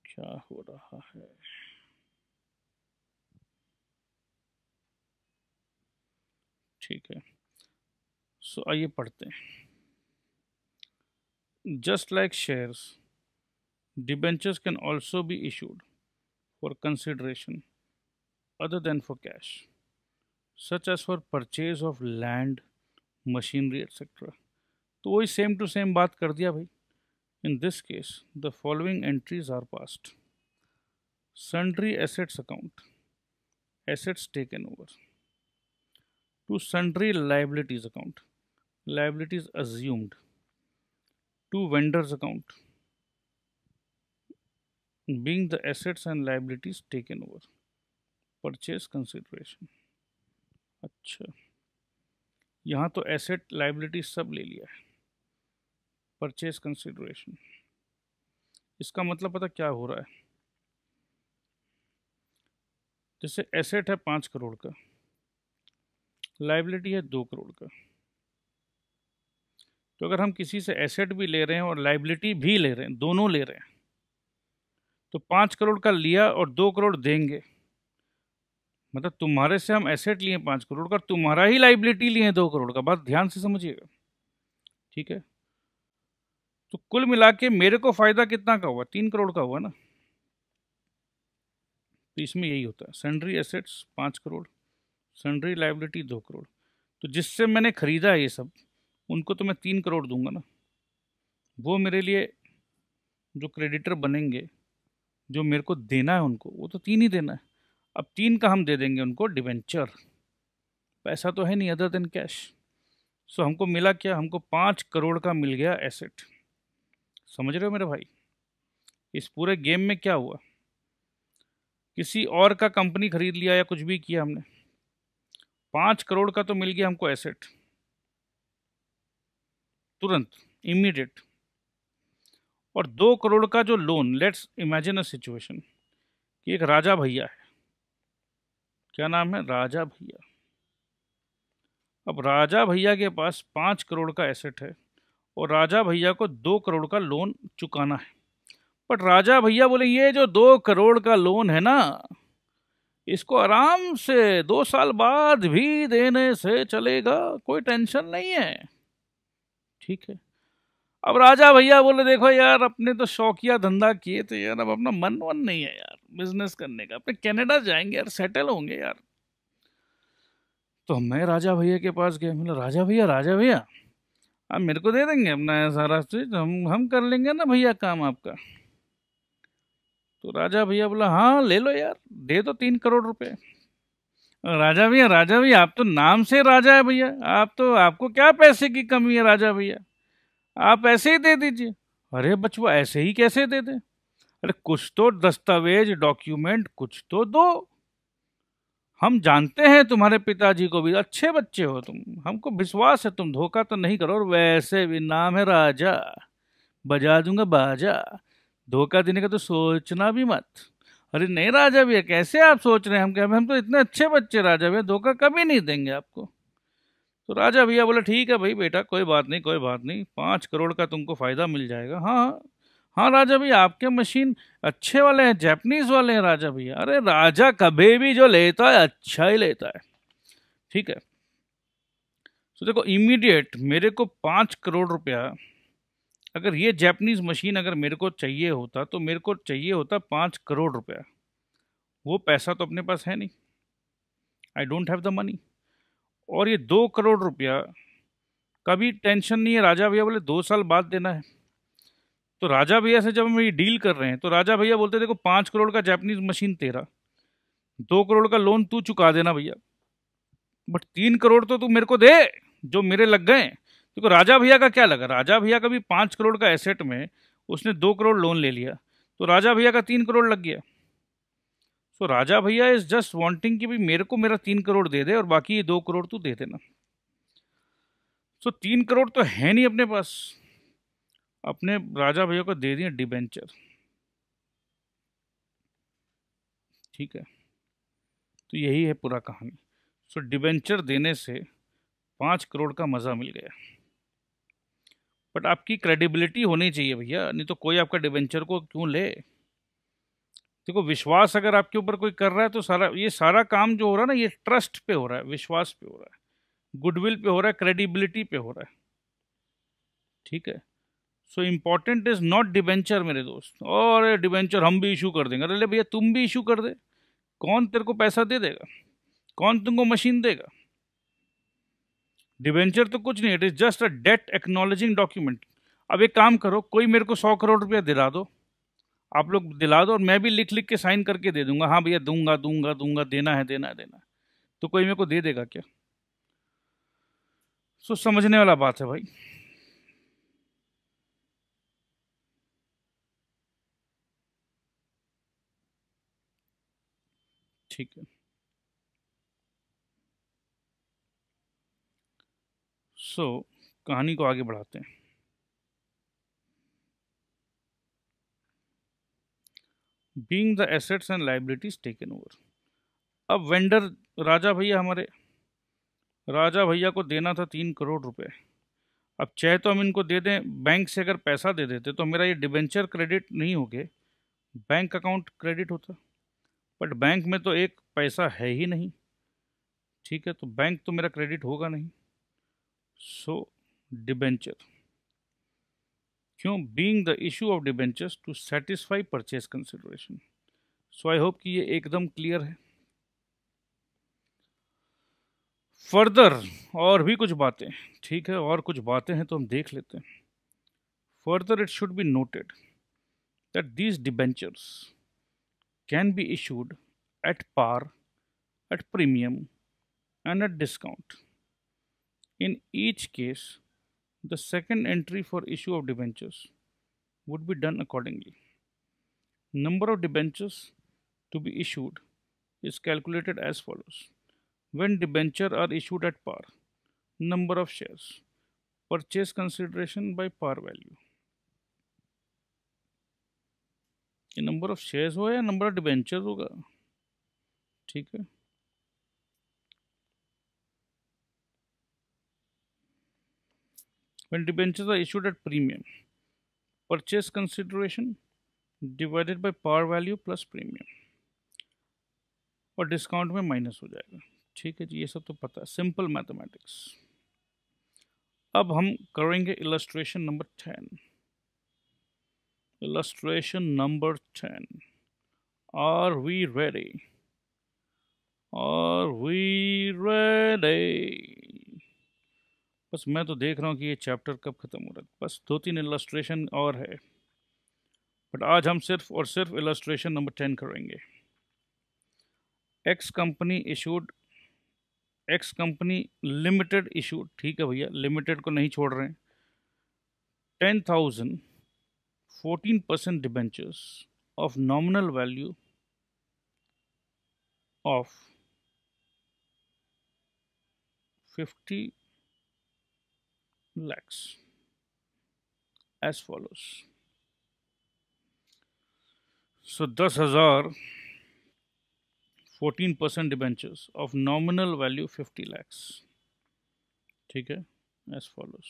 क्या हो रहा है ठीक है सो so, आइए पढ़ते हैं just like shares debentures can also be issued for consideration other than for cash such as for purchase of land machinery etcetera तो वही सेम टू सेम बात कर दिया भाई In this case, the following entries are passed. Sundry assets account, assets taken over. To sundry liabilities account, liabilities assumed. To vendors account, being the assets and liabilities taken over. Purchase consideration. अच्छा यहाँ तो asset liability सब ले लिया है purchase consideration इसका मतलब पता क्या हो रहा है जैसे एसेट है पाँच करोड़ का लाइबिलिटी है दो करोड़ का तो अगर हम किसी से एसेट भी ले रहे हैं और लाइबिलिटी भी ले रहे हैं दोनों ले रहे हैं तो पाँच करोड़ का लिया और दो करोड़ देंगे मतलब तुम्हारे से हम एसेट लिए पाँच करोड़ का तुम्हारा ही लाइबिलिटी लिए दो करोड़ का बात ध्यान से समझिएगा ठीक है तो कुल मिला के मेरे को फ़ायदा कितना का हुआ तीन करोड़ का हुआ ना तो इसमें यही होता है सेंडरी एसेट्स पाँच करोड़ सेंडरी लाइबिलिटी दो करोड़ तो जिससे मैंने ख़रीदा है ये सब उनको तो मैं तीन करोड़ दूंगा ना वो मेरे लिए जो क्रेडिटर बनेंगे जो मेरे को देना है उनको वो तो तीन ही देना है अब तीन का हम दे देंगे उनको डिवेंचर पैसा तो है नहीं अदर देन कैश सो हमको मिला क्या हमको पाँच करोड़ का मिल गया एसेट समझ रहे हो मेरे भाई इस पूरे गेम में क्या हुआ किसी और का कंपनी खरीद लिया या कुछ भी किया हमने पांच करोड़ का तो मिल गया हमको एसेट तुरंत इमीडिएट और दो करोड़ का जो loan let's imagine a situation कि एक राजा भैया है क्या नाम है राजा भैया अब राजा भैया के पास पांच करोड़ का एसेट है और राजा भैया को दो करोड़ का लोन चुकाना है बट राजा भैया बोले ये जो दो करोड़ का लोन है ना इसको आराम से दो साल बाद भी देने से चलेगा कोई टेंशन नहीं है ठीक है अब राजा भैया बोले देखो यार अपने तो शौकिया धंधा किए थे यार अब अपना मन वन नहीं है यार बिजनेस करने का अपने कनाडा जाएंगे यार सेटल होंगे यार तो मैं राजा भैया के पास गया मतलब राजा भैया राजा भैया आप मेरे को दे देंगे अपना सारा चीज तो हम हम कर लेंगे ना भैया काम आपका तो राजा भैया बोला हाँ ले लो यार दे दो तीन करोड़ रुपए राजा भैया राजा भैया आप तो नाम से राजा है भैया आप तो आपको क्या पैसे की कमी है राजा भैया आप ऐसे ही दे दीजिए अरे बचवा ऐसे ही कैसे दे दे अरे कुछ तो दस्तावेज डॉक्यूमेंट कुछ तो दो हम जानते हैं तुम्हारे पिताजी को भी अच्छे बच्चे हो तुम हमको विश्वास है तुम धोखा तो नहीं करो और वैसे भी नाम है राजा बजा दूंगा बाजा धोखा देने का तो सोचना भी मत अरे नहीं राजा भैया कैसे आप सोच रहे हैं हम क्या हम तो इतने अच्छे बच्चे राजा भैया धोखा कभी नहीं देंगे आपको तो राजा भैया बोले ठीक है भाई बेटा कोई बात नहीं कोई बात नहीं पाँच करोड़ का तुमको फ़ायदा मिल जाएगा हाँ, हाँ। हाँ राजा भैया आपके मशीन अच्छे वाले हैं जैपनीज वाले हैं राजा भैया अरे राजा कभी भी जो लेता है अच्छा ही लेता है ठीक है तो देखो इमीडिएट मेरे को पाँच करोड़ रुपया अगर ये जैपनीज मशीन अगर मेरे को चाहिए होता तो मेरे को चाहिए होता पाँच करोड़ रुपया वो पैसा तो अपने पास है नहीं I don't have the money और ये दो करोड़ रुपया कभी टेंशन नहीं है राजा भैया बोले दो साल बाद देना है तो राजा भैया से जब हम ये डील कर रहे हैं तो राजा भैया बोलते देखो पाँच करोड़ का जैपनीज मशीन तेरा दो करोड़ का लोन तू चुका देना भैया बट तीन करोड़ तो तू मेरे को दे जो मेरे लग गए देखो राजा भैया का क्या लगा राजा भैया का भी पाँच करोड़ का एसेट में उसने दो करोड़ लोन ले लिया तो राजा भैया का तीन करोड़ लग गया सो so, राजा भैया इज जस्ट वांटिंग कि मेरे को मेरा तीन करोड़ दे दे और बाकी ये दो करोड़ तू दे देना सो so, तीन करोड़ तो है नहीं अपने पास अपने राजा भैया को दे दिए डिबेंचर ठीक है तो यही है पूरा कहानी सो डिबेंचर देने से पाँच करोड़ का मज़ा मिल गया बट आपकी क्रेडिबिलिटी होनी चाहिए भैया नहीं तो कोई आपका डिबेंचर को क्यों ले देखो विश्वास अगर आपके ऊपर कोई कर रहा है तो सारा ये सारा काम जो हो रहा है ना ये ट्रस्ट पे हो रहा है विश्वास पे हो रहा है गुडविल पे हो रहा है क्रेडिबिलिटी पे हो रहा है ठीक है so important is not debenture मेरे दोस्त और डिबेंचर हम भी इशू कर देंगे अरे भैया तुम भी इशू कर दे कौन तेरे को पैसा दे देगा कौन तुमको मशीन देगा डिबेंचर तो कुछ नहीं it is just a debt acknowledging document अब एक काम करो कोई मेरे को सौ करोड़ रुपया दिला दो आप लोग दिला दो और मैं भी लिख लिख के साइन करके दे दूंगा हाँ भैया दूंगा दूंगा दूंगा देना है देना है देना है तो कोई मेरे को दे देगा क्या सो समझने वाला बात है भाई ठीक है सो so, कहानी को आगे बढ़ाते हैं being the assets and liabilities taken over अब वेंडर राजा भैया हमारे राजा भैया को देना था तीन करोड़ रुपए अब चाहे तो हम इनको दे दें बैंक से अगर पैसा दे देते तो मेरा ये डिबेंचर क्रेडिट नहीं हो गए बैंक अकाउंट क्रेडिट होता बट बैंक में तो एक पैसा है ही नहीं ठीक है तो बैंक तो मेरा क्रेडिट होगा नहीं सो डिबेंचर क्यों being the issue of debentures to satisfy purchase consideration so I hope कि ये एकदम क्लियर है फर्दर और भी कुछ बातें ठीक है और कुछ बातें हैं तो हम देख लेते हैं further it should be noted that these debentures can be issued at par, at premium, and at discount. In each case, the second entry for issue of debentures would be done accordingly. Number of debentures to be issued is calculated as follows. When debenture are issued at par, number of shares, purchase consideration by par value. ये number of shares हो या number of debenture होगा ठीक है when debentures are issued at premium purchase consideration divided by par value plus premium और discount में minus हो जाएगा ठीक है जी ये सब तो पता है सिंपल मैथमेटिक्स अब हम करेंगे illustration number ten illustration number 10 are we ready are we ready बस मैं तो देख रहा हूँ कि ये चैप्टर कब ख़त्म हो रहा है बस दो तीन इलस्ट्रेशन और है बट आज हम सिर्फ और सिर्फ इलस्ट्रेशन नंबर टेन करेंगे X company issued X company limited issued ठीक है भैया लिमिटेड को नहीं छोड़ रहे हैं ten thousand 14% debentures of nominal value of 50 lakhs as follows. So, 10,000 14% debentures of nominal value 50 lakhs. Take है as follows.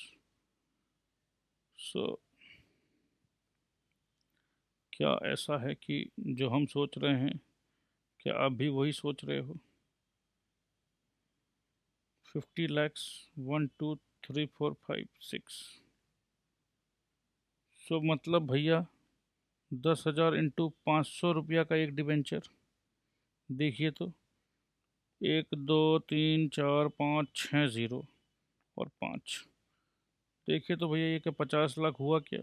So, क्या ऐसा है कि जो हम सोच रहे हैं क्या आप भी वही सोच रहे हो fifty lakhs one two three four five six so मतलब भैया दस हज़ार इंटू पाँच सौ रुपया का एक डिबेंचर देखिए तो एक दो तीन चार पाँच छः ज़ीरो और पाँच देखिए तो भैया ये क्या पचास लाख हुआ क्या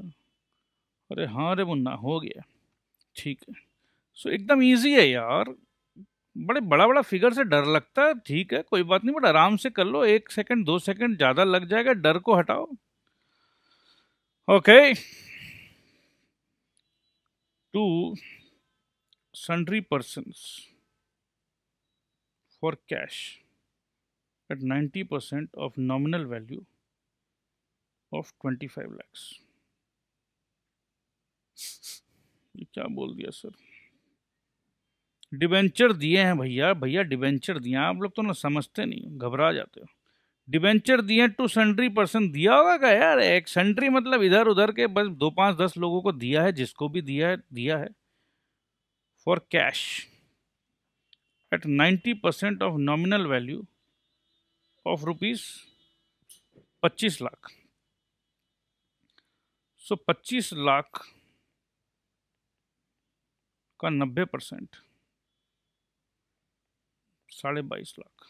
अरे हाँ अरे मुन्ना हो गया ठीक है सो एकदम ईजी है यार बड़े बड़ा बड़ा फिगर से डर लगता है ठीक है कोई बात नहीं बट आराम से कर लो एक सेकंड दो सेकंड ज़्यादा लग जाएगा डर को हटाओ okay to for cash at ninety percent of nominal value of twenty five lakhs ये क्या बोल दिया सर डिबेंचर दिए हैं भैया भैया डिबेंचर दिए आप लोग तो ना समझते नहीं घबरा जाते हो डिवेंचर दिए टू सेंट्री परसेंट दिया होगा क्या यार एक सेंट्री मतलब इधर उधर के बस दो पाँच दस लोगों को दिया है जिसको भी दिया है दिया है for cash at ninety percent of nominal value of rupees पच्चीस लाख सो पच्चीस लाख आपका नब्बे परसेंट साढ़े बाईस लाख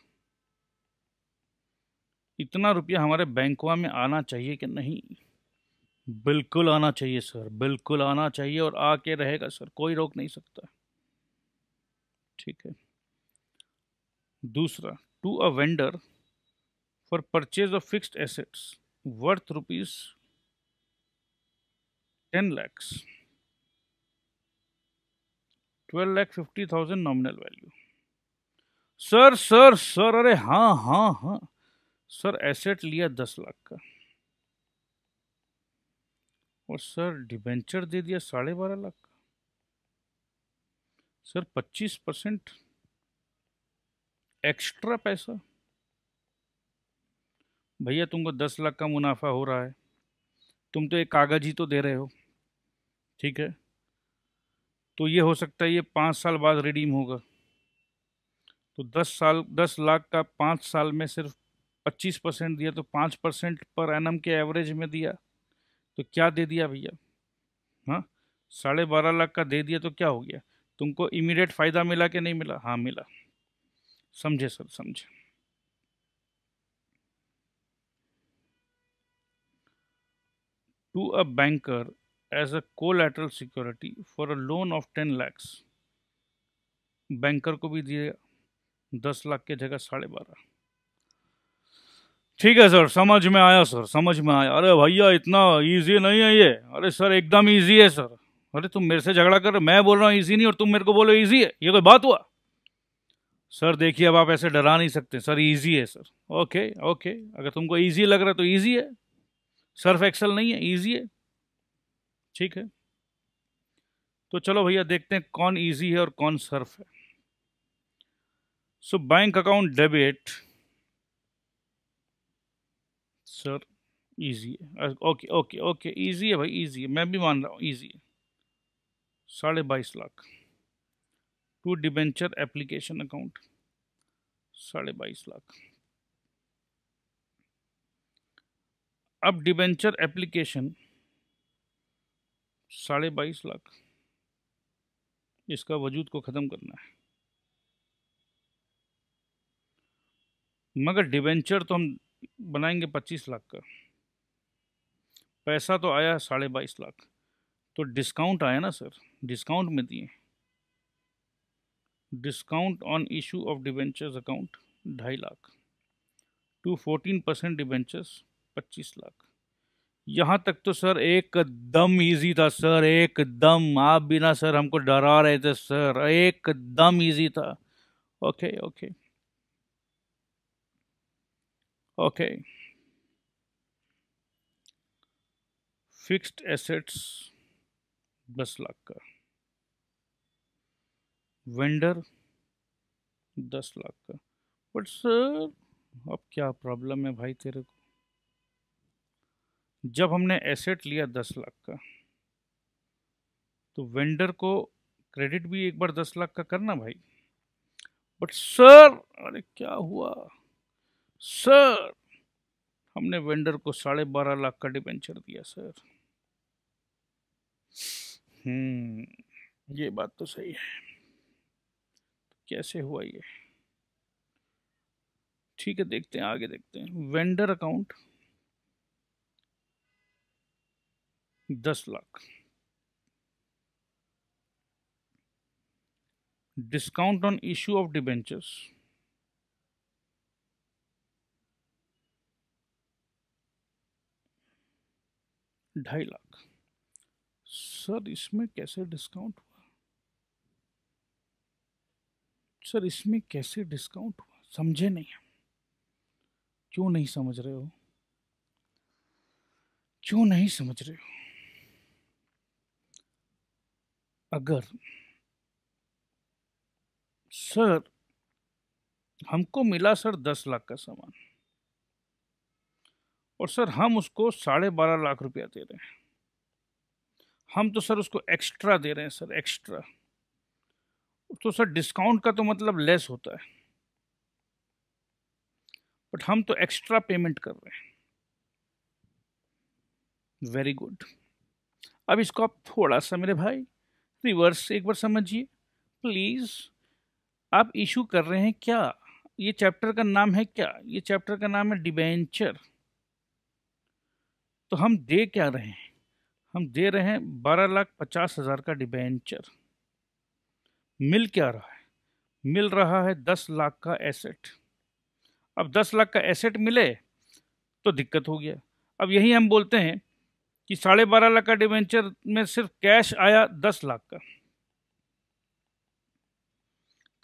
इतना रुपया हमारे बैंकों में आना चाहिए कि नहीं बिल्कुल आना चाहिए सर बिल्कुल आना चाहिए और आके रहेगा सर कोई रोक नहीं सकता ठीक है दूसरा to a vendor for purchase of fixed assets worth rupees ten lakhs twelve lakh fifty thousand nominal value sir sir sir अरे हाँ हाँ हाँ सर एसेट लिया दस लाख का और सर डिबेंचर दे दिया साढ़े बारह लाख का सर पच्चीस परसेंट एक्स्ट्रा पैसा भैया तुमको दस लाख का मुनाफा हो रहा है तुम तो एक कागज ही तो दे रहे हो ठीक है तो ये हो सकता है ये पाँच साल बाद रिडीम होगा तो दस साल दस लाख का पाँच साल में सिर्फ पच्चीस परसेंट दिया तो पाँच परसेंट पर एनम के एवरेज में दिया तो क्या दे दिया भैया हाँ साढ़े बारह लाख का दे दिया तो क्या हो गया तुमको इमीडिएट फ़ायदा मिला कि नहीं मिला हाँ मिला समझे सर समझे to a banker as a collateral security for a loan of ten lakhs banker को भी दिए दस लाख के जगह साढ़े बारह ठीक है सर समझ में आया सर समझ में आया अरे भैया इतना इजी नहीं है ये अरे सर एकदम इजी है सर अरे तुम मेरे से झगड़ा कर मैं बोल रहा हूँ इजी नहीं और तुम मेरे को बोलो इजी है ये कोई बात हुआ सर देखिए अब आप ऐसे डरा नहीं सकते सर इजी है सर ओके ओके अगर तुमको इजी लग रहा है तो ईजी है सर्फ एक्सल नहीं है ईजी है ठीक है तो चलो भैया देखते हैं कौन इजी है और कौन सर्फ है so bank account debit sir easy है ओके ओके ओके इजी है भाई इजी है मैं भी मान रहा हूँ इजी है साढ़े बाईस lakh to debenture application account साढ़े बाईस लाख अब डिबेंचर एप्लीकेशन साढ़े बाईस लाख इसका वजूद को ख़त्म करना है मगर डिवेंचर तो हम बनाएंगे पच्चीस लाख का पैसा तो आया साढ़े बाईस लाख तो डिस्काउंट आया ना सर डिस्काउंट में दिए discount on issue of debentures account ढाई lakh to fourteen percent debentures पच्चीस लाख यहाँ तक तो सर एकदम इजी था सर एकदम आप बिना सर हमको डरा रहे थे सर एकदम इजी था okay okay okay fixed assets दस लाख का वेंडर दस लाख का बट सर अब क्या प्रॉब्लम है भाई तेरे को जब हमने एसेट लिया दस लाख का तो वेंडर को क्रेडिट भी एक बार दस लाख का करना भाई बट सर अरे क्या हुआ सर हमने वेंडर को साढ़े बारह लाख का डिपेंचर दिया सर हम्म ये बात तो सही है तो कैसे हुआ ये ठीक है देखते हैं आगे देखते हैं वेंडर अकाउंट दस lakh discount on issue of debentures ढाई लाख सर इसमें कैसे डिस्काउंट हुआ सर इसमें कैसे डिस्काउंट हुआ समझे नहीं हम क्यों नहीं समझ रहे हो क्यों नहीं समझ रहे हो अगर सर हमको मिला सर दस लाख का सामान और सर हम उसको साढ़े बारह लाख रुपया दे रहे हैं हम तो सर उसको एक्स्ट्रा दे रहे हैं सर एक्स्ट्रा तो सर डिस्काउंट का तो मतलब लेस होता है बट हम तो एक्स्ट्रा पेमेंट कर रहे हैं वेरी गुड अब इसको आप थोड़ा सा मेरे भाई रिवर्स एक बार समझिए प्लीज़ आप इशू कर रहे हैं क्या ये चैप्टर का नाम है क्या ये चैप्टर का नाम है डिबेंचर तो हम दे क्या रहे हैं हम दे रहे हैं बारह लाख पचास हज़ार का डिबेंचर मिल क्या रहा है मिल रहा है दस लाख का एसेट अब दस लाख का एसेट मिले तो दिक्कत हो गया अब यही हम बोलते हैं कि साढ़े बारह लाख का डिवेंचर में सिर्फ कैश आया दस लाख का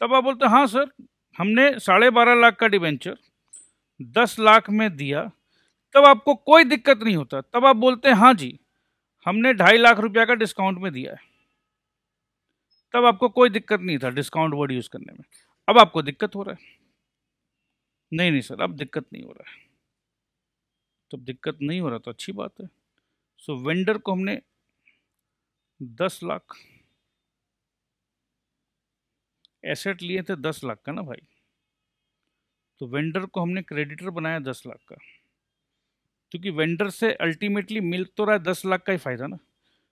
तब आप बोलते हाँ सर हमने साढ़े बारह लाख का डिवेंचर दस लाख में दिया तब आपको कोई दिक्कत नहीं होता तब आप बोलते हैं हाँ जी हमने ढाई लाख रुपया का डिस्काउंट में दिया है तब आपको कोई दिक्कत नहीं था डिस्काउंट वर्ड यूज़ करने में अब आपको दिक्कत हो रहा है नहीं नहीं सर अब दिक्कत नहीं हो रहा है तब दिक्कत नहीं हो रहा तो अच्छी बात है सो वेंडर को हमने दस लाख एसेट लिए थे दस लाख का ना भाई तो वेंडर को हमने क्रेडिटर बनाया दस लाख का क्योंकि वेंडर से अल्टीमेटली मिल तो रहा है दस लाख का ही फायदा ना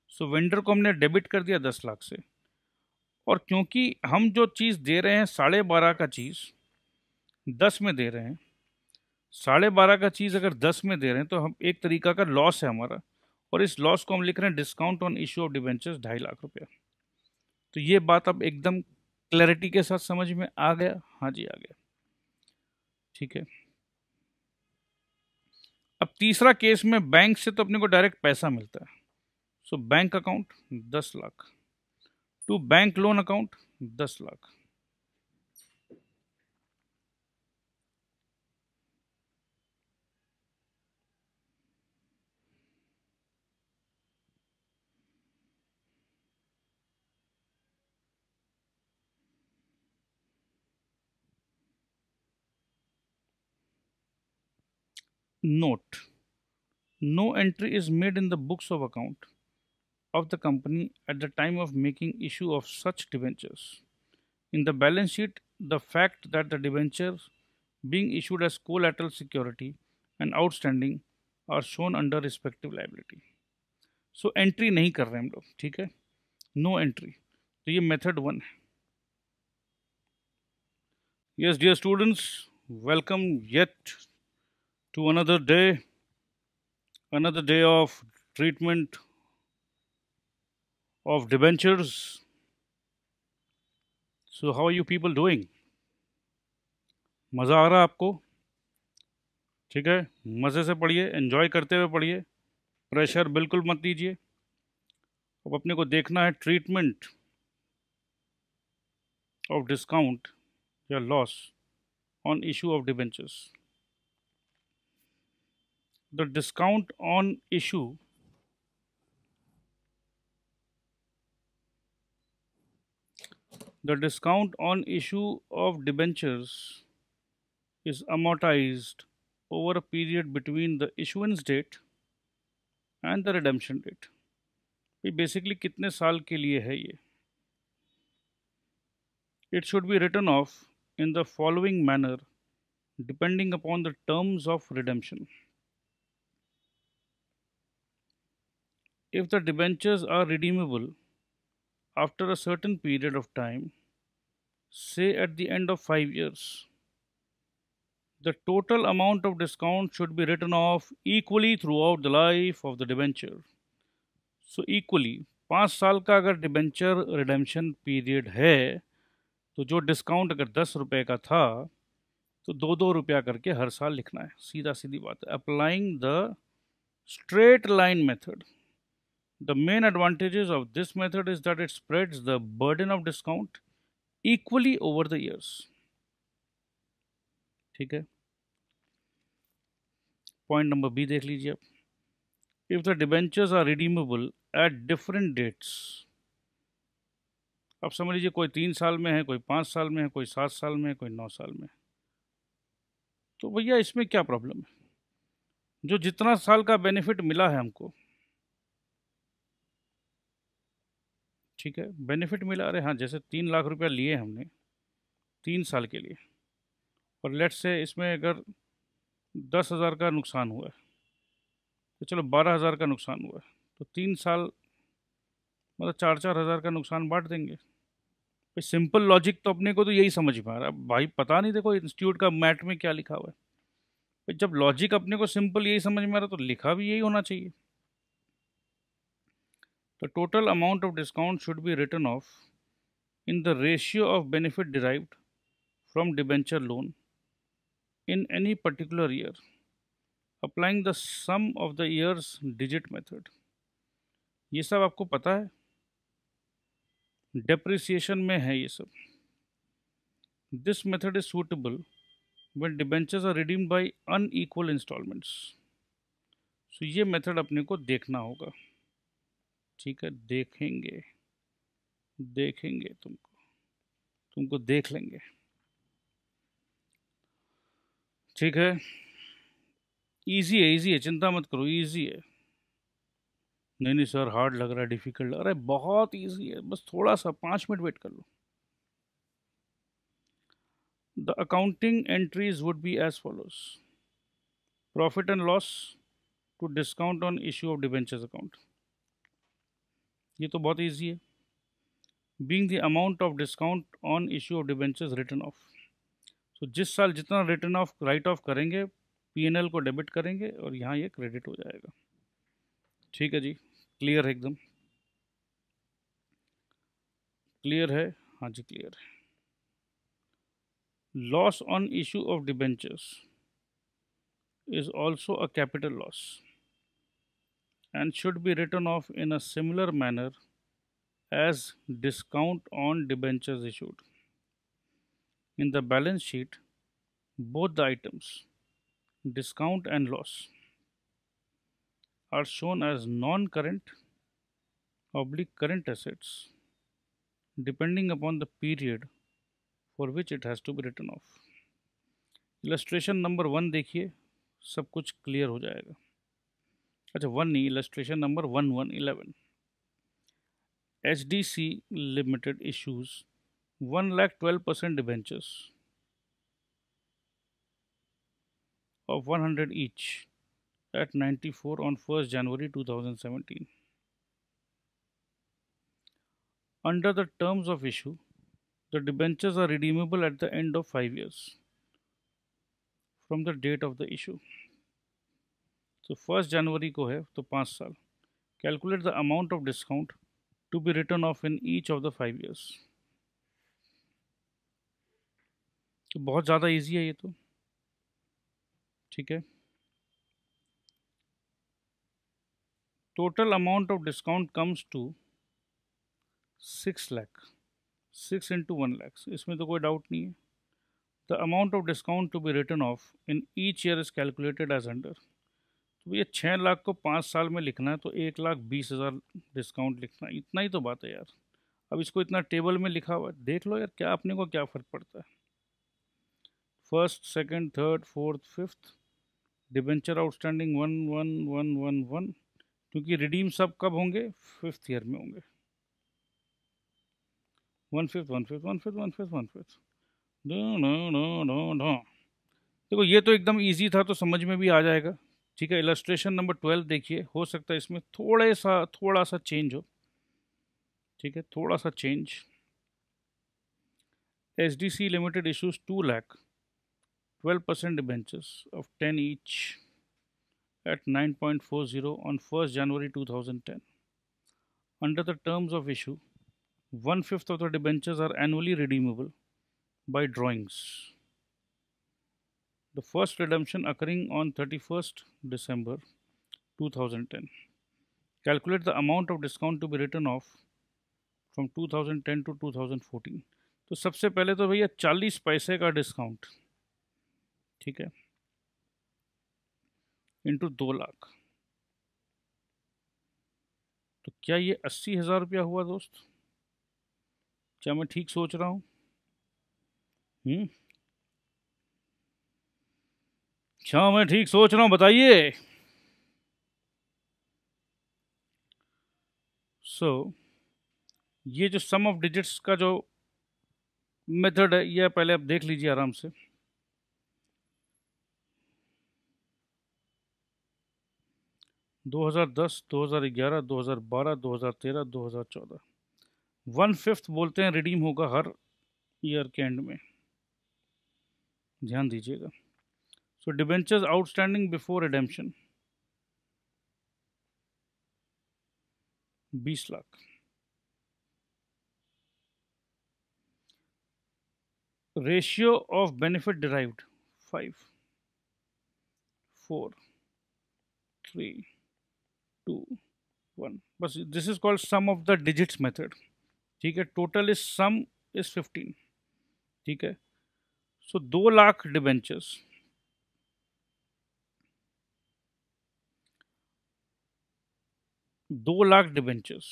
सो so, वेंडर को हमने डेबिट कर दिया दस लाख से और क्योंकि हम जो चीज़ दे रहे हैं साढ़े बारह का चीज़ दस में दे रहे हैं साढ़े बारह का चीज़ अगर दस में दे रहे हैं तो हम एक तरीका का लॉस है हमारा और इस लॉस को हम लिख रहे हैं discount on issue of debentures ढाई लाख रुपया तो ये बात अब एकदम क्लैरिटी के साथ समझ में आ गया हाँ जी आ गया ठीक है अब तीसरा केस में बैंक से तो अपने को डायरेक्ट पैसा मिलता है सो बैंक अकाउंट दस lakh to bank loan account दस lakh Note No entry is made in the books of account of the company at the time of making issue of such debentures. In the balance sheet, the fact that the debentures, being issued as collateral security and outstanding are shown under respective liability. so, entry नहीं कर रहे हम लोग ठीक है No entry. तो ये method one. है yes dear students welcome to another day, another day of treatment of debentures. So how are you people doing? मज़ा आ रहा आपको ठीक है मज़े से पढ़िए इन्जॉय करते हुए पढ़िए प्रेशर बिल्कुल मत दीजिए अब अपने को देखना है ट्रीटमेंट ऑफ डिस्काउंट या loss on issue of debentures the discount on issue the discount on issue of debentures is amortized over a period between the issuance date and the redemption date basically कितने साल के लिए है ये it should be written off in the following manner depending upon the terms of redemption If the debentures are redeemable after a certain period of time, say at the end of 5 years, the total amount of discount should be written off equally throughout the life of the debenture. So equally, 5 साल का अगर debenture redemption period है तो जो discount अगर दस रुपये का था तो दो दो रुपया करके हर साल लिखना है सीधा सीधी बात है applying the straight line method The main advantages of this method is that it spreads the burden of discount equally over the years. ठीक है पॉइंट नंबर बी देख लीजिए आप if the debentures are redeemable at different dates अब समझ लीजिए कोई तीन साल में है कोई पाँच साल में है कोई सात साल में है कोई नौ साल में तो भैया इसमें क्या प्रॉब्लम है जो जितना साल का बेनिफिट मिला है हमको ठीक है बेनिफिट मिला रहे हाँ जैसे तीन लाख रुपया लिए हमने तीन साल के लिए और लेट से इसमें अगर दस हज़ार का नुकसान हुआ है तो चलो बारह हज़ार का नुकसान हुआ है तो तीन साल मतलब चार चार हज़ार का नुकसान बांट देंगे भाई सिंपल लॉजिक तो अपने को तो यही समझ में आ रहा है भाई पता नहीं देखो इंस्टीट्यूट का मैट में क्या लिखा हुआ है भाई जब लॉजिक अपने को सिंपल यही समझ में आ रहा तो लिखा भी यही होना चाहिए The total amount of discount should be written off in the ratio of benefit derived from debenture loan in any particular year applying the sum of the years digit method ये सब आपको पता है डेप्रिसिएशन में है ये सब this method is suitable when debentures are redeemed by unequal installments. So so, ये मेथड अपने को देखना होगा ठीक है देखेंगे देखेंगे तुमको तुमको देख लेंगे ठीक है इजी है इजी है चिंता मत करो इजी है नहीं नहीं सर हार्ड लग रहा है डिफिकल्ट अरे बहुत इजी है बस थोड़ा सा पाँच मिनट वेट कर लो the accounting entries would be as follows profit and loss to discount on issue of debentures account ये तो बहुत ईजी है being the amount of discount on issue of debentures written off so जिस साल जितना written off write off करेंगे PNL को debit करेंगे और यहाँ ये क्रेडिट हो जाएगा ठीक है जी क्लियर है एकदम क्लियर है हाँ जी क्लियर है loss on issue of debentures is also a capital loss and should be written off in a similar manner as discount on debentures issued. In the balance sheet, both the items, discount and loss, are shown as non-current oblique current assets depending upon the period for which it has to be written off. Illustration number one, देखिए सब कुछ clear हो जाएगा अच्छा one ई illustration number one one eleven H D C limited issues one of 100 each at 94 on 1st January 2017. Under the terms of issue, the debentures are redeemable at the end of 5 years from the date of the issue. तो first जनवरी को है तो पाँच साल calculate the amount of discount to be written off in each of the five years तो बहुत ज़्यादा इजी है ये तो ठीक है total amount of discount comes to six lakh six into one lakhs इसमें तो कोई डाउट नहीं है the amount of discount to be written off in each year is calculated as under तो ये छः लाख को पाँच साल में लिखना है तो एक लाख बीस हज़ार डिस्काउंट लिखना इतना ही तो बात है यार अब इसको इतना टेबल में लिखा हुआ है देख लो यार क्या अपने को क्या फ़र्क पड़ता है first second third fourth fifth debenture outstanding one one one one one क्योंकि रिडीम सब कब होंगे फिफ्थ ईयर में होंगे one fifth one fifth one fifth one fifth one fifth देखो ये तो एकदम इजी था तो समझ में भी आ जाएगा ठीक है इलस्ट्रेशन नंबर ट्वेल्व देखिए हो सकता है इसमें थोड़े सा थोड़ा सा चेंज हो ठीक है थोड़ा सा change H D C limited issues two lakh twelve percent debentures of ten each at nine point four zero on first January two thousand ten under the terms of issue one fifth of the debentures are annually redeemable by drawings the first redemption occurring on 31st December 2010. Calculate the amount of discount to be written off from 2010 to 2014. तो सबसे पहले तो भैया चालीस पैसे का discount ठीक है इंटू दो लाख तो क्या ये अस्सी हज़ार रुपया हुआ दोस्त क्या मैं ठीक सोच रहा हूँ हम्म अच्छा मैं ठीक सोच रहा हूँ बताइए सो so, ये जो सम ऑफ डिजिट्स का जो मेथड है यह पहले आप देख लीजिए आराम से दो हज़ार दस दो हज़ार ग्यारह दो हज़ार बारह दो हज़ार तेरह दो हज़ार चौदह वन फिफ्थ बोलते हैं रिडीम होगा हर ईयर के एंड में ध्यान दीजिएगा So debentures outstanding before redemption. 20 lakh ratio of benefit derived five four three two one बस this is called sum of the digits method ठीक है total is sum is fifteen ठीक है सो दो लाख डिबेंचर्स दो लाख डिबेंचर्स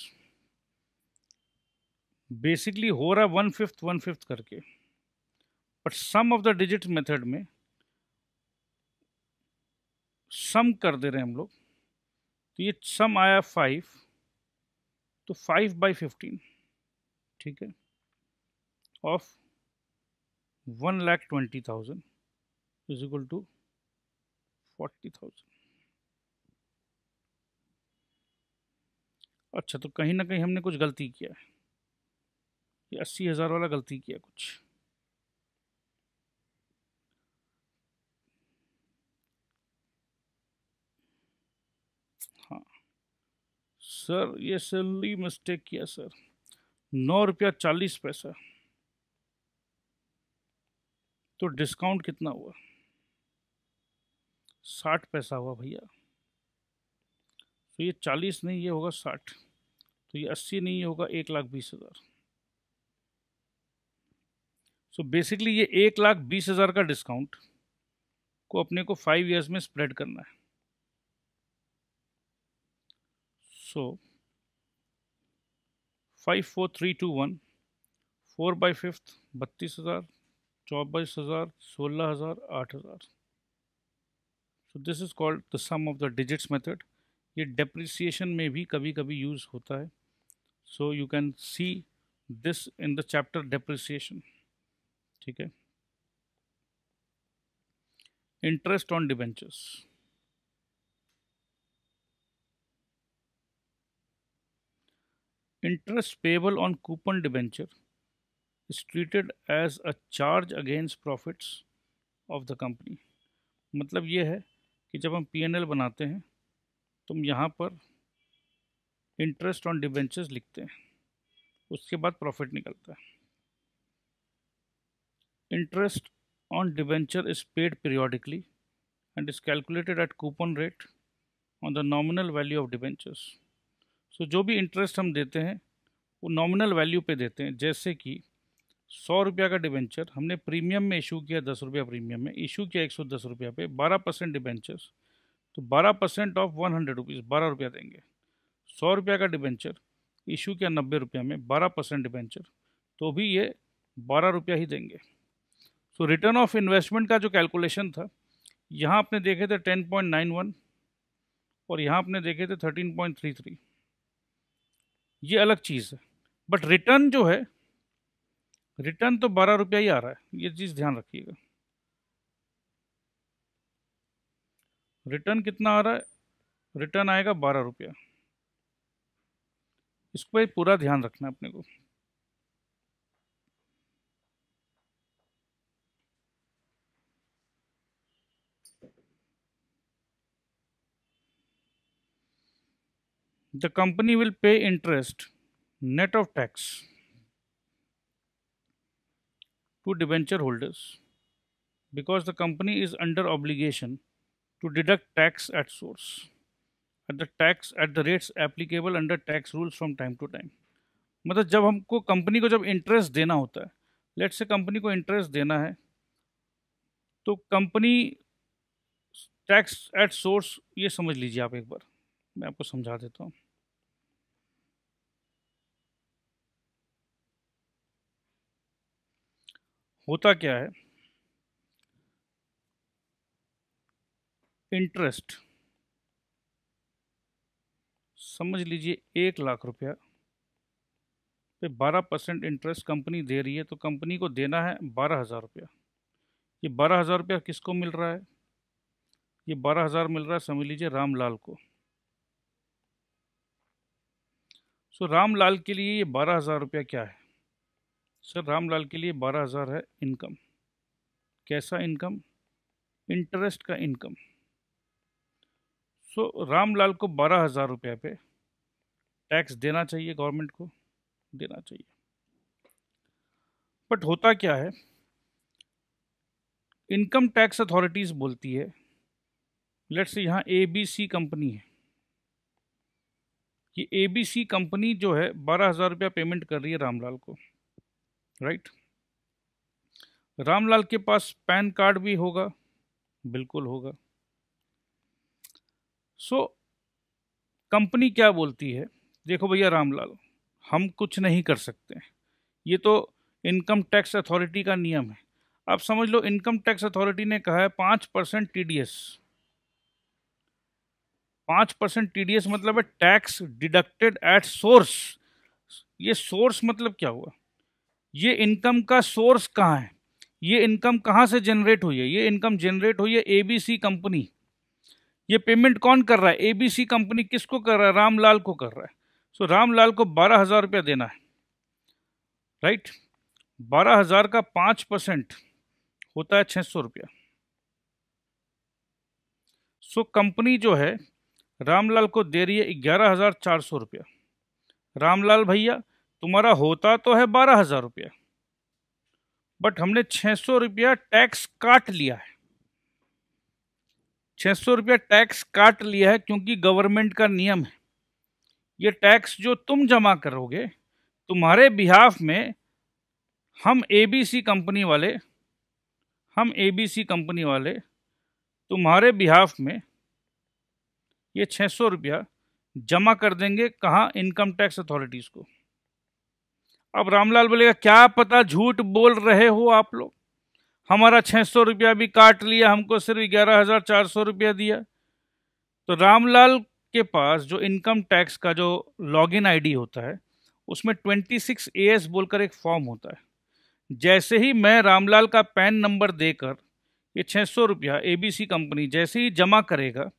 बेसिकली हो रहा वन फिफ्थ वन फिफ्थ करके but sum of the digit method में सम कर दे रहे हैं हम लोग तो ये सम आया फाइव तो फाइव बाई फिफ्टीन ठीक है of one lakh twenty thousand is equal to forty thousand अच्छा तो कहीं ना कहीं हमने कुछ गलती किया है ये अस्सी हज़ार वाला गलती किया कुछ हाँ सर ये सिली मिस्टेक किया सर नौ रुपया चालीस पैसा तो डिस्काउंट कितना हुआ साठ पैसा हुआ भैया तो ये चालीस नहीं ये होगा साठ तो ये अस्सी नहीं ये होगा एक लाख बीस हज़ार सो बेसिकली ये एक लाख बीस हज़ार का डिस्काउंट को अपने को फाइव इयर्स में स्प्रेड करना है so five four three two one four by fifth बत्तीस हज़ार चौबीस हज़ार सोलह हज़ार आठ हज़ार so this is called the sum of the digits method ये डिप्रिसिएशन में भी कभी कभी यूज होता है so you can see this in the chapter depreciation ठीक है interest on debentures interest payable on coupon debenture is treated as a charge against profits of the company मतलब ये है कि जब हम पीएनएल बनाते हैं तुम यहाँ पर इंटरेस्ट ऑन डिबेंचर्स लिखते हैं उसके बाद प्रॉफिट निकलता है interest on debenture is paid periodically and is calculated at coupon rate on the nominal value of debentures so जो भी इंटरेस्ट हम देते हैं वो नॉमिनल वैल्यू पे देते हैं जैसे कि सौ रुपया का डिबेंचर हमने प्रीमियम में इशू किया दस रुपया प्रीमियम में इशू किया एक सौ दस रुपया पे बारह परसेंट डिबेंचर्स तो बारह percent of one hundred rupees बारह रुपया देंगे सौ रुपया का डिबेंचर इशू किया नब्बे रुपया में बारह परसेंट डिबेंचर तो भी ये बारह रुपया ही देंगे सो तो रिटर्न ऑफ इन्वेस्टमेंट का जो कैलकुलेशन था यहाँ आपने देखे थे टेन पॉइंट नाइन वन और यहाँ आपने देखे थे थर्टीन पॉइंट थ्री थ्री ये अलग चीज़ है बट रिटर्न जो है रिटर्न तो बारह रुपया ही आ रहा है ये चीज़ ध्यान रखिएगा रिटर्न कितना आ रहा है रिटर्न आएगा बारह रुपया इसको भाई पूरा ध्यान रखना अपने को the company will pay interest net of tax to debenture holders because the company is under obligation to deduct tax at source at the tax at the rates applicable under tax rules from time to time मतलब जब हमको company को जब interest देना होता है late से company को इंटरेस्ट देना है तो कंपनी टैक्स एट सोर्स ये समझ लीजिए आप एक बार मैं आपको समझा देता हूँ होता क्या है इंटरेस्ट समझ लीजिए एक लाख रुपया पे बारह परसेंट इंटरेस्ट कंपनी दे रही है तो कंपनी को देना है बारह हज़ार रुपया ये बारह हज़ार रुपया किसको मिल रहा है ये बारह हज़ार मिल रहा है समझ लीजिए रामलाल को सो so, रामलाल के लिए ये बारह हज़ार रुपया क्या है सर रामलाल के लिए बारह हज़ार है इनकम कैसा इनकम इंटरेस्ट का इनकम सो रामलाल को बारह हज़ार रुपये पे टैक्स देना चाहिए गवर्नमेंट को देना चाहिए बट होता क्या है इनकम टैक्स अथॉरिटीज़ बोलती है लेट्स से यहाँ ए बी सी कंपनी है कि ए बी सी कंपनी जो है बारह हज़ार रुपया पेमेंट कर रही है रामलाल को राइट रामलाल के पास पैन कार्ड भी होगा बिल्कुल होगा सो कंपनी क्या बोलती है देखो भैया रामलाल हम कुछ नहीं कर सकते ये तो इनकम टैक्स अथॉरिटी का नियम है आप समझ लो इनकम टैक्स अथॉरिटी ने कहा है पाँच परसेंट टी डी एस पाँच परसेंट टी डी एस मतलब है टैक्स डिडक्टेड एट सोर्स ये सोर्स मतलब क्या हुआ ये इनकम का सोर्स कहाँ है ये इनकम कहाँ से जनरेट हुई है ये इनकम जनरेट हुई है एबीसी कंपनी ये पेमेंट कौन कर रहा है एबीसी कंपनी किसको कर रहा है रामलाल को कर रहा है सो so, रामलाल को बारह हज़ार रुपया देना है राइट बारह हज़ार का पांच परसेंट होता है छह सौ रुपया सो so, कंपनी जो है रामलाल को दे रही है ग्यारह हज़ार चार सौ रुपया रामलाल भैया तुम्हारा होता तो है बारह हज़ार रुपया बट हमने छह सौ रुपया टैक्स काट लिया है छः सौ रुपया टैक्स काट लिया है क्योंकि गवर्नमेंट का नियम है ये टैक्स जो तुम जमा करोगे तुम्हारे बिहाफ में हम एबीसी कंपनी वाले हम एबीसी कंपनी वाले तुम्हारे बिहाफ में ये छः सौ रुपया जमा कर देंगे कहाँ इनकम टैक्स अथॉरिटीज़ को अब रामलाल बोलेगा क्या पता झूठ बोल रहे हो आप लोग हमारा छः सौ रुपया भी काट लिया हमको सिर्फ ग्यारह हज़ार चार सौ रुपया दिया तो रामलाल के पास जो इनकम टैक्स का जो लॉगिन आईडी होता है उसमें ट्वेंटी सिक्स ए एस बोलकर एक फॉर्म होता है जैसे ही मैं रामलाल का पैन नंबर देकर ये छः सौ रुपया ए कंपनी जैसे ही जमा करेगा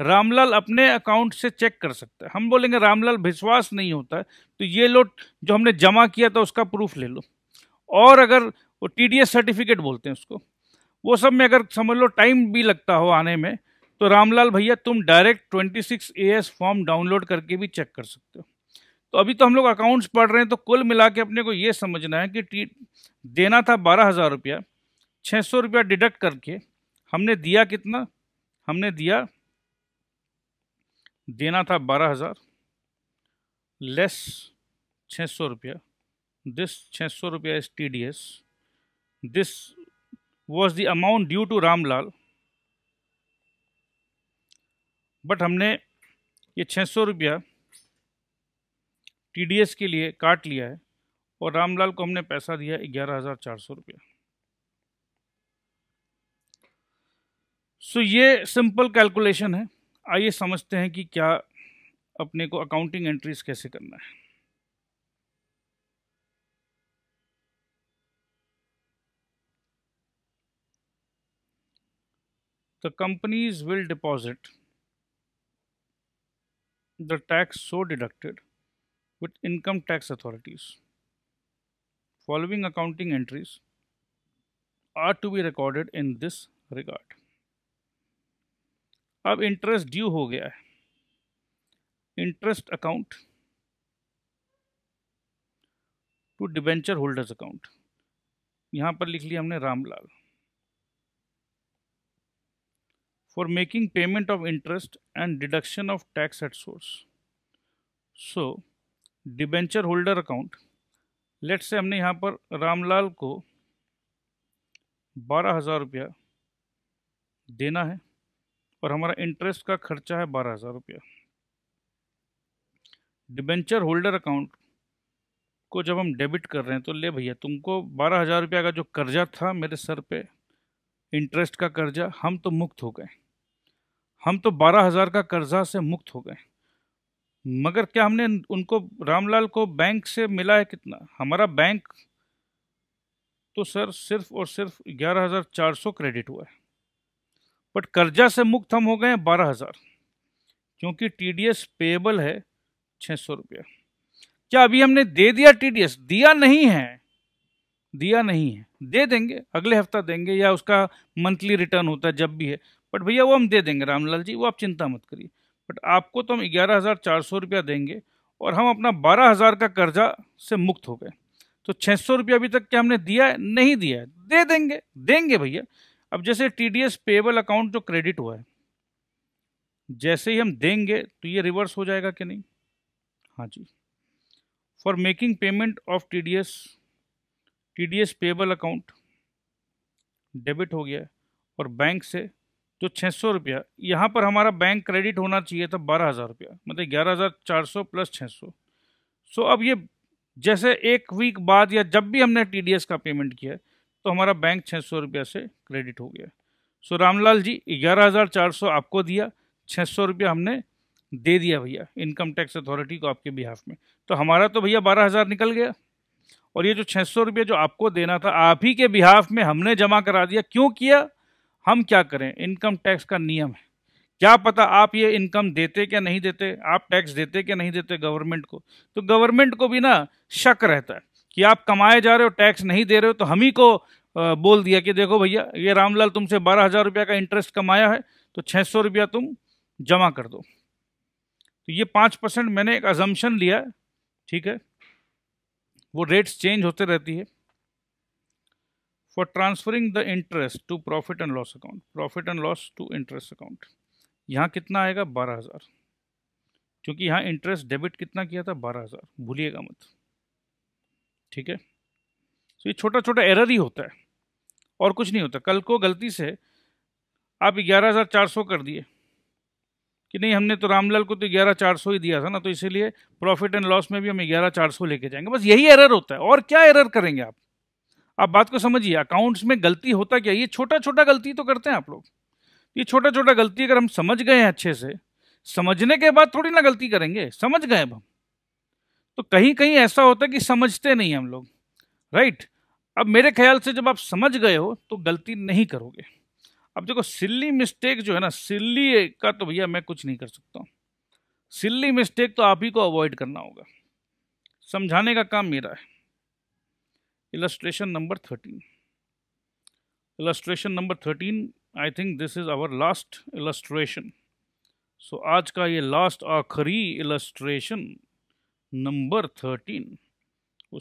रामलाल अपने अकाउंट से चेक कर सकता है हम बोलेंगे रामलाल विश्वास नहीं होता है तो ये लो जो हमने जमा किया था उसका प्रूफ ले लो और अगर वो टी सर्टिफिकेट बोलते हैं उसको वो सब में अगर समझ लो टाइम भी लगता हो आने में तो रामलाल भैया तुम direct twenty six A S form download करके भी चेक कर सकते हो तो अभी तो हम लोग अकाउंट्स पढ़ रहे हैं तो कुल मिला के अपने को ये समझना है कि टी देना था बारह हज़ार रुपया छः सौ रुपया डिडक्ट करके हमने दिया कितना हमने दिया देना था बारह हज़ार लेस छः सौ रुपया दिस छः सौ रुपया इस T D S This was the amount due to Ramlal. But हमने ये छः सौ रुपया टी के लिए काट लिया है और रामलाल को हमने पैसा दिया ग्यारह हज़ार चार सौ रुपया सो ये सिंपल कैलकुलेशन है आइए समझते हैं कि क्या अपने को अकाउंटिंग एंट्रीज कैसे करना है the companies will deposit the tax so deducted with income tax authorities. Following accounting entries are to be recorded in this regard. ab interest due ho gaya hai interest account to debenture holders account यहाँ पर लिख लिया हमने Ramlal for making payment of interest and deduction of tax at source. So, debenture holder account लेट से हमने यहाँ पर रामलाल को बारह हज़ार रुपया देना है और हमारा इंटरेस्ट का खर्चा है बारह हज़ार रुपया डिबेंचर होल्डर अकाउंट को जब हम डेबिट कर रहे हैं तो ले भैया तुमको बारह हज़ार रुपया का जो कर्जा था मेरे सर पे इंटरेस्ट का कर्जा हम तो मुक्त हो गए हम तो बारह हज़ार का कर्जा से मुक्त हो गए मगर क्या हमने उनको रामलाल को बैंक से मिला है कितना हमारा बैंक तो सर सिर्फ और सिर्फ ग्यारह हज़ार चार सौ क्रेडिट हुआ है बट कर्जा से मुक्त हम हो गए बारह हज़ार क्योंकि टीडीएस पेएबल है छ सौ रुपया क्या अभी हमने दे दिया टीडीएस दिया नहीं है दिया नहीं है दे देंगे अगले हफ्ता देंगे या उसका मंथली रिटर्न होता है जब भी है बट भैया वो हम दे देंगे रामलाल जी वो आप चिंता मत करिए बट आपको तो हम ग्यारह हज़ार चार सौ रुपया देंगे और हम अपना बारह हज़ार का कर्जा से मुक्त हो गए तो छः सौ रुपया अभी तक क्या हमने दिया है नहीं दिया है दे देंगे देंगे भैया अब जैसे T D S payable account जो क्रेडिट हुआ है जैसे ही हम देंगे तो ये रिवर्स हो जाएगा कि नहीं हाँ जी for making payment of T D S T D S payable account debit हो गया और बैंक से जो तो छः सौ रुपया यहाँ पर हमारा बैंक क्रेडिट होना चाहिए था बारह हज़ार रुपया मतलब ग्यारह हज़ार चार सौ प्लस छः सौ सो अब ये जैसे एक वीक बाद या जब भी हमने टी का पेमेंट किया तो हमारा बैंक छः सौ रुपया से क्रेडिट हो गया सो रामलाल जी ग्यारह हज़ार चार सौ आपको दिया छः सौ रुपया हमने दे दिया भैया इनकम टैक्स अथॉरिटी को आपके बिहाफ में तो हमारा तो भैया बारह हज़ार निकल गया और ये जो छः सौ रुपया जो आपको देना था आप ही के बिहाफ में हमने जमा करा दिया क्यों किया हम क्या करें इनकम टैक्स का नियम है क्या पता आप ये इनकम देते क्या नहीं देते आप टैक्स देते क्या नहीं देते गवर्नमेंट को तो गवर्नमेंट को भी ना शक रहता है कि आप कमाए जा रहे हो टैक्स नहीं दे रहे हो तो हम ही को बोल दिया कि देखो भैया ये रामलाल तुमसे बारह हज़ार रुपया का इंटरेस्ट कमाया है तो छः सौ रुपया तुम जमा कर दो तो ये पाँच परसेंट मैंने एक अजम्पन लिया ठीक है वो रेट्स चेंज होते रहती है for transferring the interest to profit and loss account profit and loss to interest account यहाँ कितना आएगा बारह हज़ार क्योंकि यहाँ इंटरेस्ट डेबिट कितना किया था बारह हज़ार भूलिएगा मत ठीक है तो ये छोटा छोटा एरर ही होता है और कुछ नहीं होता कल को गलती से आप ग्यारह हज़ार चार सौ कर दिए कि नहीं हमने तो रामलाल को तो ग्यारह चार सौ ही दिया था ना तो इसीलिए प्रॉफिट एंड लॉस में भी हम ग्यारह चार सौ लेके जाएंगे बस यही एरर होता है और क्या एरर करेंगे आप आप बात को समझिए अकाउंट्स में गलती होता क्या ये छोटा छोटा गलती तो करते हैं आप लोग ये छोटा छोटा गलती अगर हम समझ गए हैं अच्छे से समझने के बाद थोड़ी ना गलती करेंगे समझ गए अब हम तो कहीं कहीं ऐसा होता है कि समझते नहीं हम लोग राइट अब मेरे ख्याल से जब आप समझ गए हो तो गलती नहीं करोगे अब देखो सिल्ली मिस्टेक जो है ना सिल्ली का तो भैया मैं कुछ नहीं कर सकता हूँ सिल्ली मिस्टेक तो आप ही को अवॉइड करना होगा समझाने का काम मेरा है illustration number 13 illustration number 13 i think this is our last illustration so aaj ka ye last aakhri illustration number 13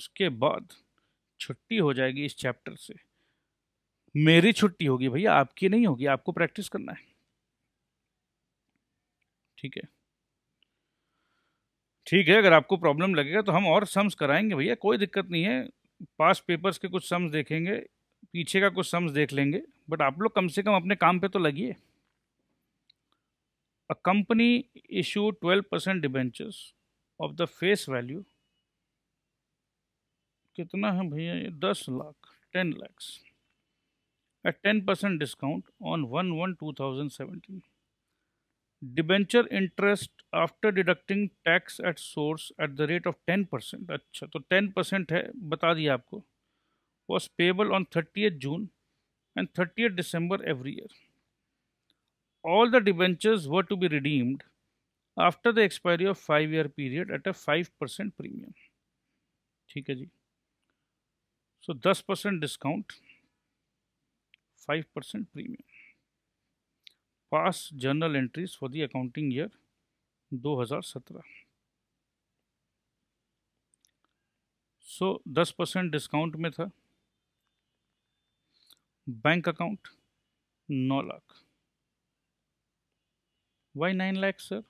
uske baad छुट्टी हो जाएगी इस चैप्टर से मेरी छुट्टी होगी भैया आपकी नहीं होगी आपको प्रैक्टिस करना है ठीक है ठीक है अगर आपको प्रॉब्लम लगेगा तो हम और सम्स कराएंगे भैया कोई दिक्कत नहीं है पास पेपर्स के कुछ सम्स देखेंगे पीछे का कुछ सम्स देख लेंगे बट आप लोग कम से कम अपने काम पे तो लगिए a company issue 12 percent debentures of the face value कितना है भैया ये दस लाख ten lakhs at ten percent discount on one one two thousand seventeen debenture interest after deducting tax at source at the rate of ten percent अच्छा तो ten percent है बता दिया आपको was payable on thirty June and thirty December every year all the debentures were to be redeemed after the expiry of five year period at a five percent premium ठीक है जी so दस percent discount five percent premium pass journal entries for the accounting year 2017 so दस percent discount में था bank account नौ lakh why nine lakh sir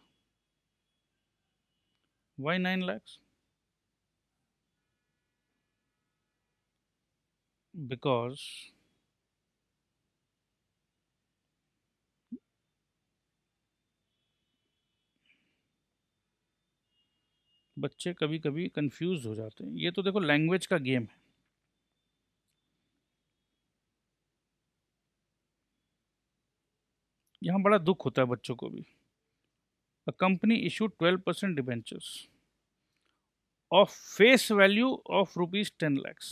why nine lakhs because बच्चे कभी कभी कंफ्यूज हो जाते हैं ये तो देखो लैंग्वेज का गेम है यहाँ बड़ा दुख होता है बच्चों को भी a company issue twelve percent debentures of face value of rupees ten lakhs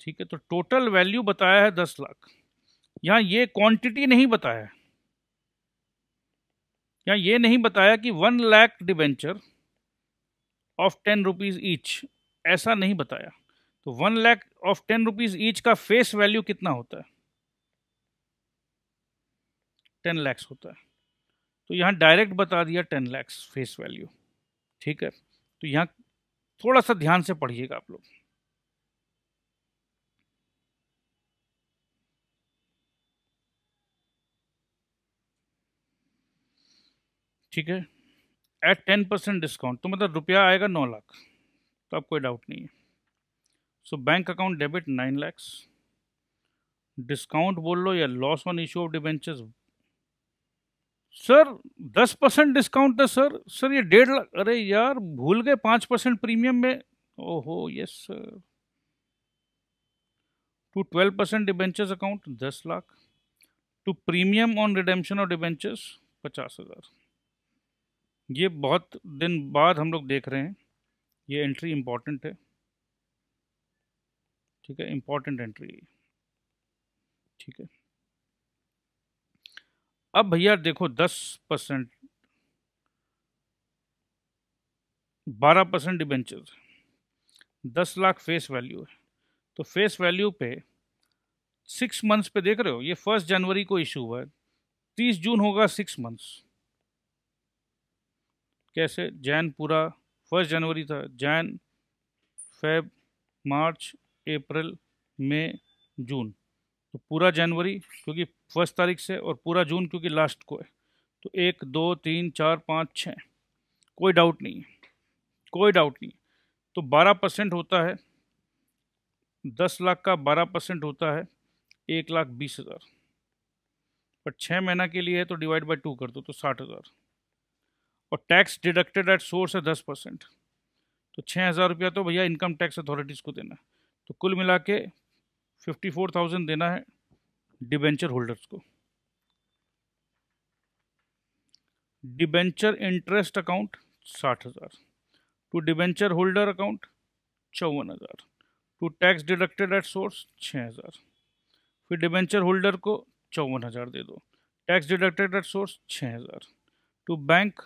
ठीक है तो टोटल वैल्यू बताया है दस लाख यहाँ ये क्वांटिटी नहीं बताया है यहाँ ये नहीं बताया कि one lakh debenture of ten rupees each ऐसा नहीं बताया तो one lakh of ten rupees each का फेस वैल्यू कितना होता है टेन लैक्स होता है तो यहाँ डायरेक्ट बता दिया टेन लैक्स फेस वैल्यू ठीक है तो यहाँ थोड़ा सा ध्यान से पढ़िएगा आप लोग ठीक है एट टेन परसेंट डिस्काउंट तो मतलब रुपया आएगा नौ लाख तो अब कोई डाउट नहीं है so bank account debit nine lakhs discount बोल लो या loss on issue of debentures sir दस परसेंट डिस्काउंट है सर सर ये डेढ़ लाख अरे यार भूल गए पाँच परसेंट प्रीमियम में ओहो yes sir to twelve percent debentures account दस lakh to premium on redemption of debentures पचास हज़ार ये बहुत दिन बाद हम लोग देख रहे हैं ये एंट्री इम्पॉर्टेंट है ठीक है इम्पॉर्टेंट एंट्री ठीक है अब भैया देखो दस परसेंट बारह परसेंट डिबेंचर दस लाख फेस वैल्यू है तो फेस वैल्यू पे सिक्स मंथ्स पे देख रहे हो ये फर्स्ट जनवरी को इशू हुआ है तीस जून होगा सिक्स मंथ्स कैसे जैन पूरा फर्स्ट जनवरी था जैन फेब मार्च अप्रैल मई जून तो पूरा जनवरी क्योंकि फर्स्ट तारीख से और पूरा जून क्योंकि लास्ट को है तो एक दो तीन चार पाँच छः कोई डाउट नहीं है कोई डाउट नहीं है तो बारह परसेंट होता है दस लाख का बारह परसेंट होता है एक लाख बीस हज़ार पर छः महीना के लिए है तो डिवाइड बाई टू कर दो तो साठ हज़ार और टैक्स डिडक्टेड एट सोर्स है दस परसेंट तो छः हज़ार रुपया तो भैया इनकम टैक्स अथॉरिटीज़ को देना है तो कुल मिला के फिफ्टी फोर थाउजेंड देना है डिबेंचर होल्डर्स को डिबेंचर इंटरेस्ट अकाउंट साठ हज़ार टू डिबेंचर होल्डर अकाउंट चौवन हज़ार to tax deducted at source छः हज़ार फिर डिबेंचर होल्डर को चौवन हज़ार दे दो टैक्स डिडक्टेड एट सोर्स छः हज़ार टू बैंक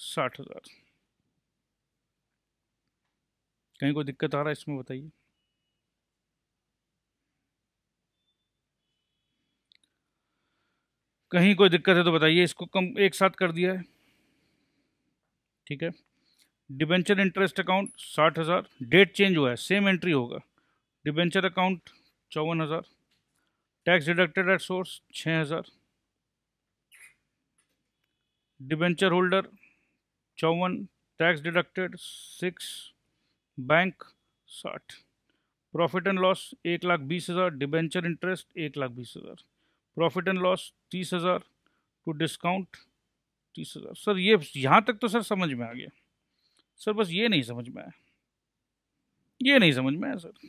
साठ हज़ार कहीं कोई दिक्कत आ रहा है इसमें बताइए कहीं कोई दिक्कत है तो बताइए इसको कम एक साथ कर दिया है ठीक है डिबेंचर इंटरेस्ट अकाउंट साठ हज़ार डेट चेंज हुआ है सेम एंट्री होगा डिबेंचर अकाउंट चौवन हज़ार टैक्स डिडक्टेड एट सोर्स छः हज़ार डिबेंचर होल्डर चौवन टैक्स डिडक्टेड सिक्स बैंक साठ प्रॉफिट एंड लॉस एक लाख बीस हज़ार डिबेंचर इंटरेस्ट एक लाख बीस हज़ार प्रॉफिट एंड लॉस तीस हज़ार टू डिस्काउंट तीस हज़ार सर ये यहाँ तक तो सर समझ में आ गया सर बस ये नहीं समझ में आया ये नहीं समझ में आया सर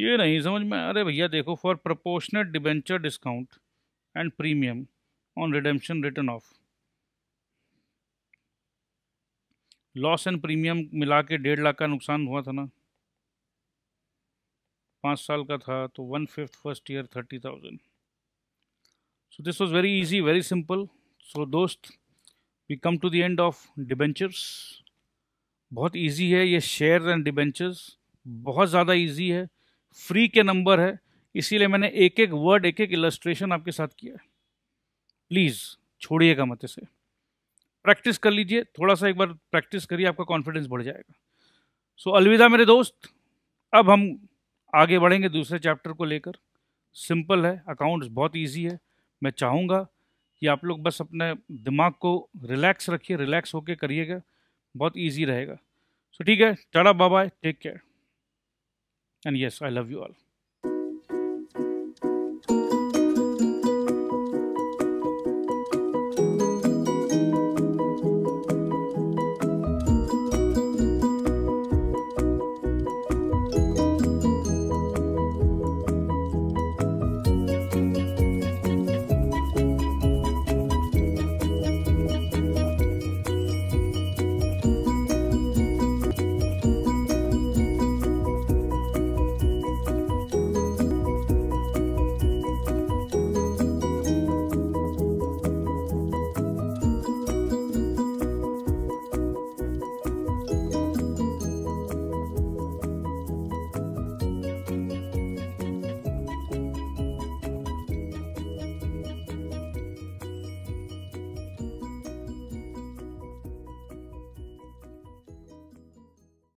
ये नहीं समझ में अरे भैया देखो for proportional debenture discount and premium on redemption written off loss and premium मिला के डेढ़ लाख का नुकसान हुआ था ना पाँच साल का था तो one fifth first year thirty thousand so this was very easy very simple so दोस्त we come to the end of debentures बहुत ईजी है ये शेयर एंड डिबेंचर्स बहुत ज़्यादा ईजी है फ्री के नंबर है इसीलिए मैंने एक एक वर्ड एक एक इलस्ट्रेशन आपके साथ किया है प्लीज़ छोड़िएगा मत इसे प्रैक्टिस कर लीजिए थोड़ा सा एक बार प्रैक्टिस करिए आपका कॉन्फिडेंस बढ़ जाएगा सो so, अलविदा मेरे दोस्त अब हम आगे बढ़ेंगे दूसरे चैप्टर को लेकर सिंपल है अकाउंट्स बहुत इजी है मैं चाहूँगा कि आप लोग बस अपने दिमाग को रिलैक्स रखिए रिलैक्स होके करिएगा बहुत इजी रहेगा सो so, ठीक है tata bye take care and yes I love you all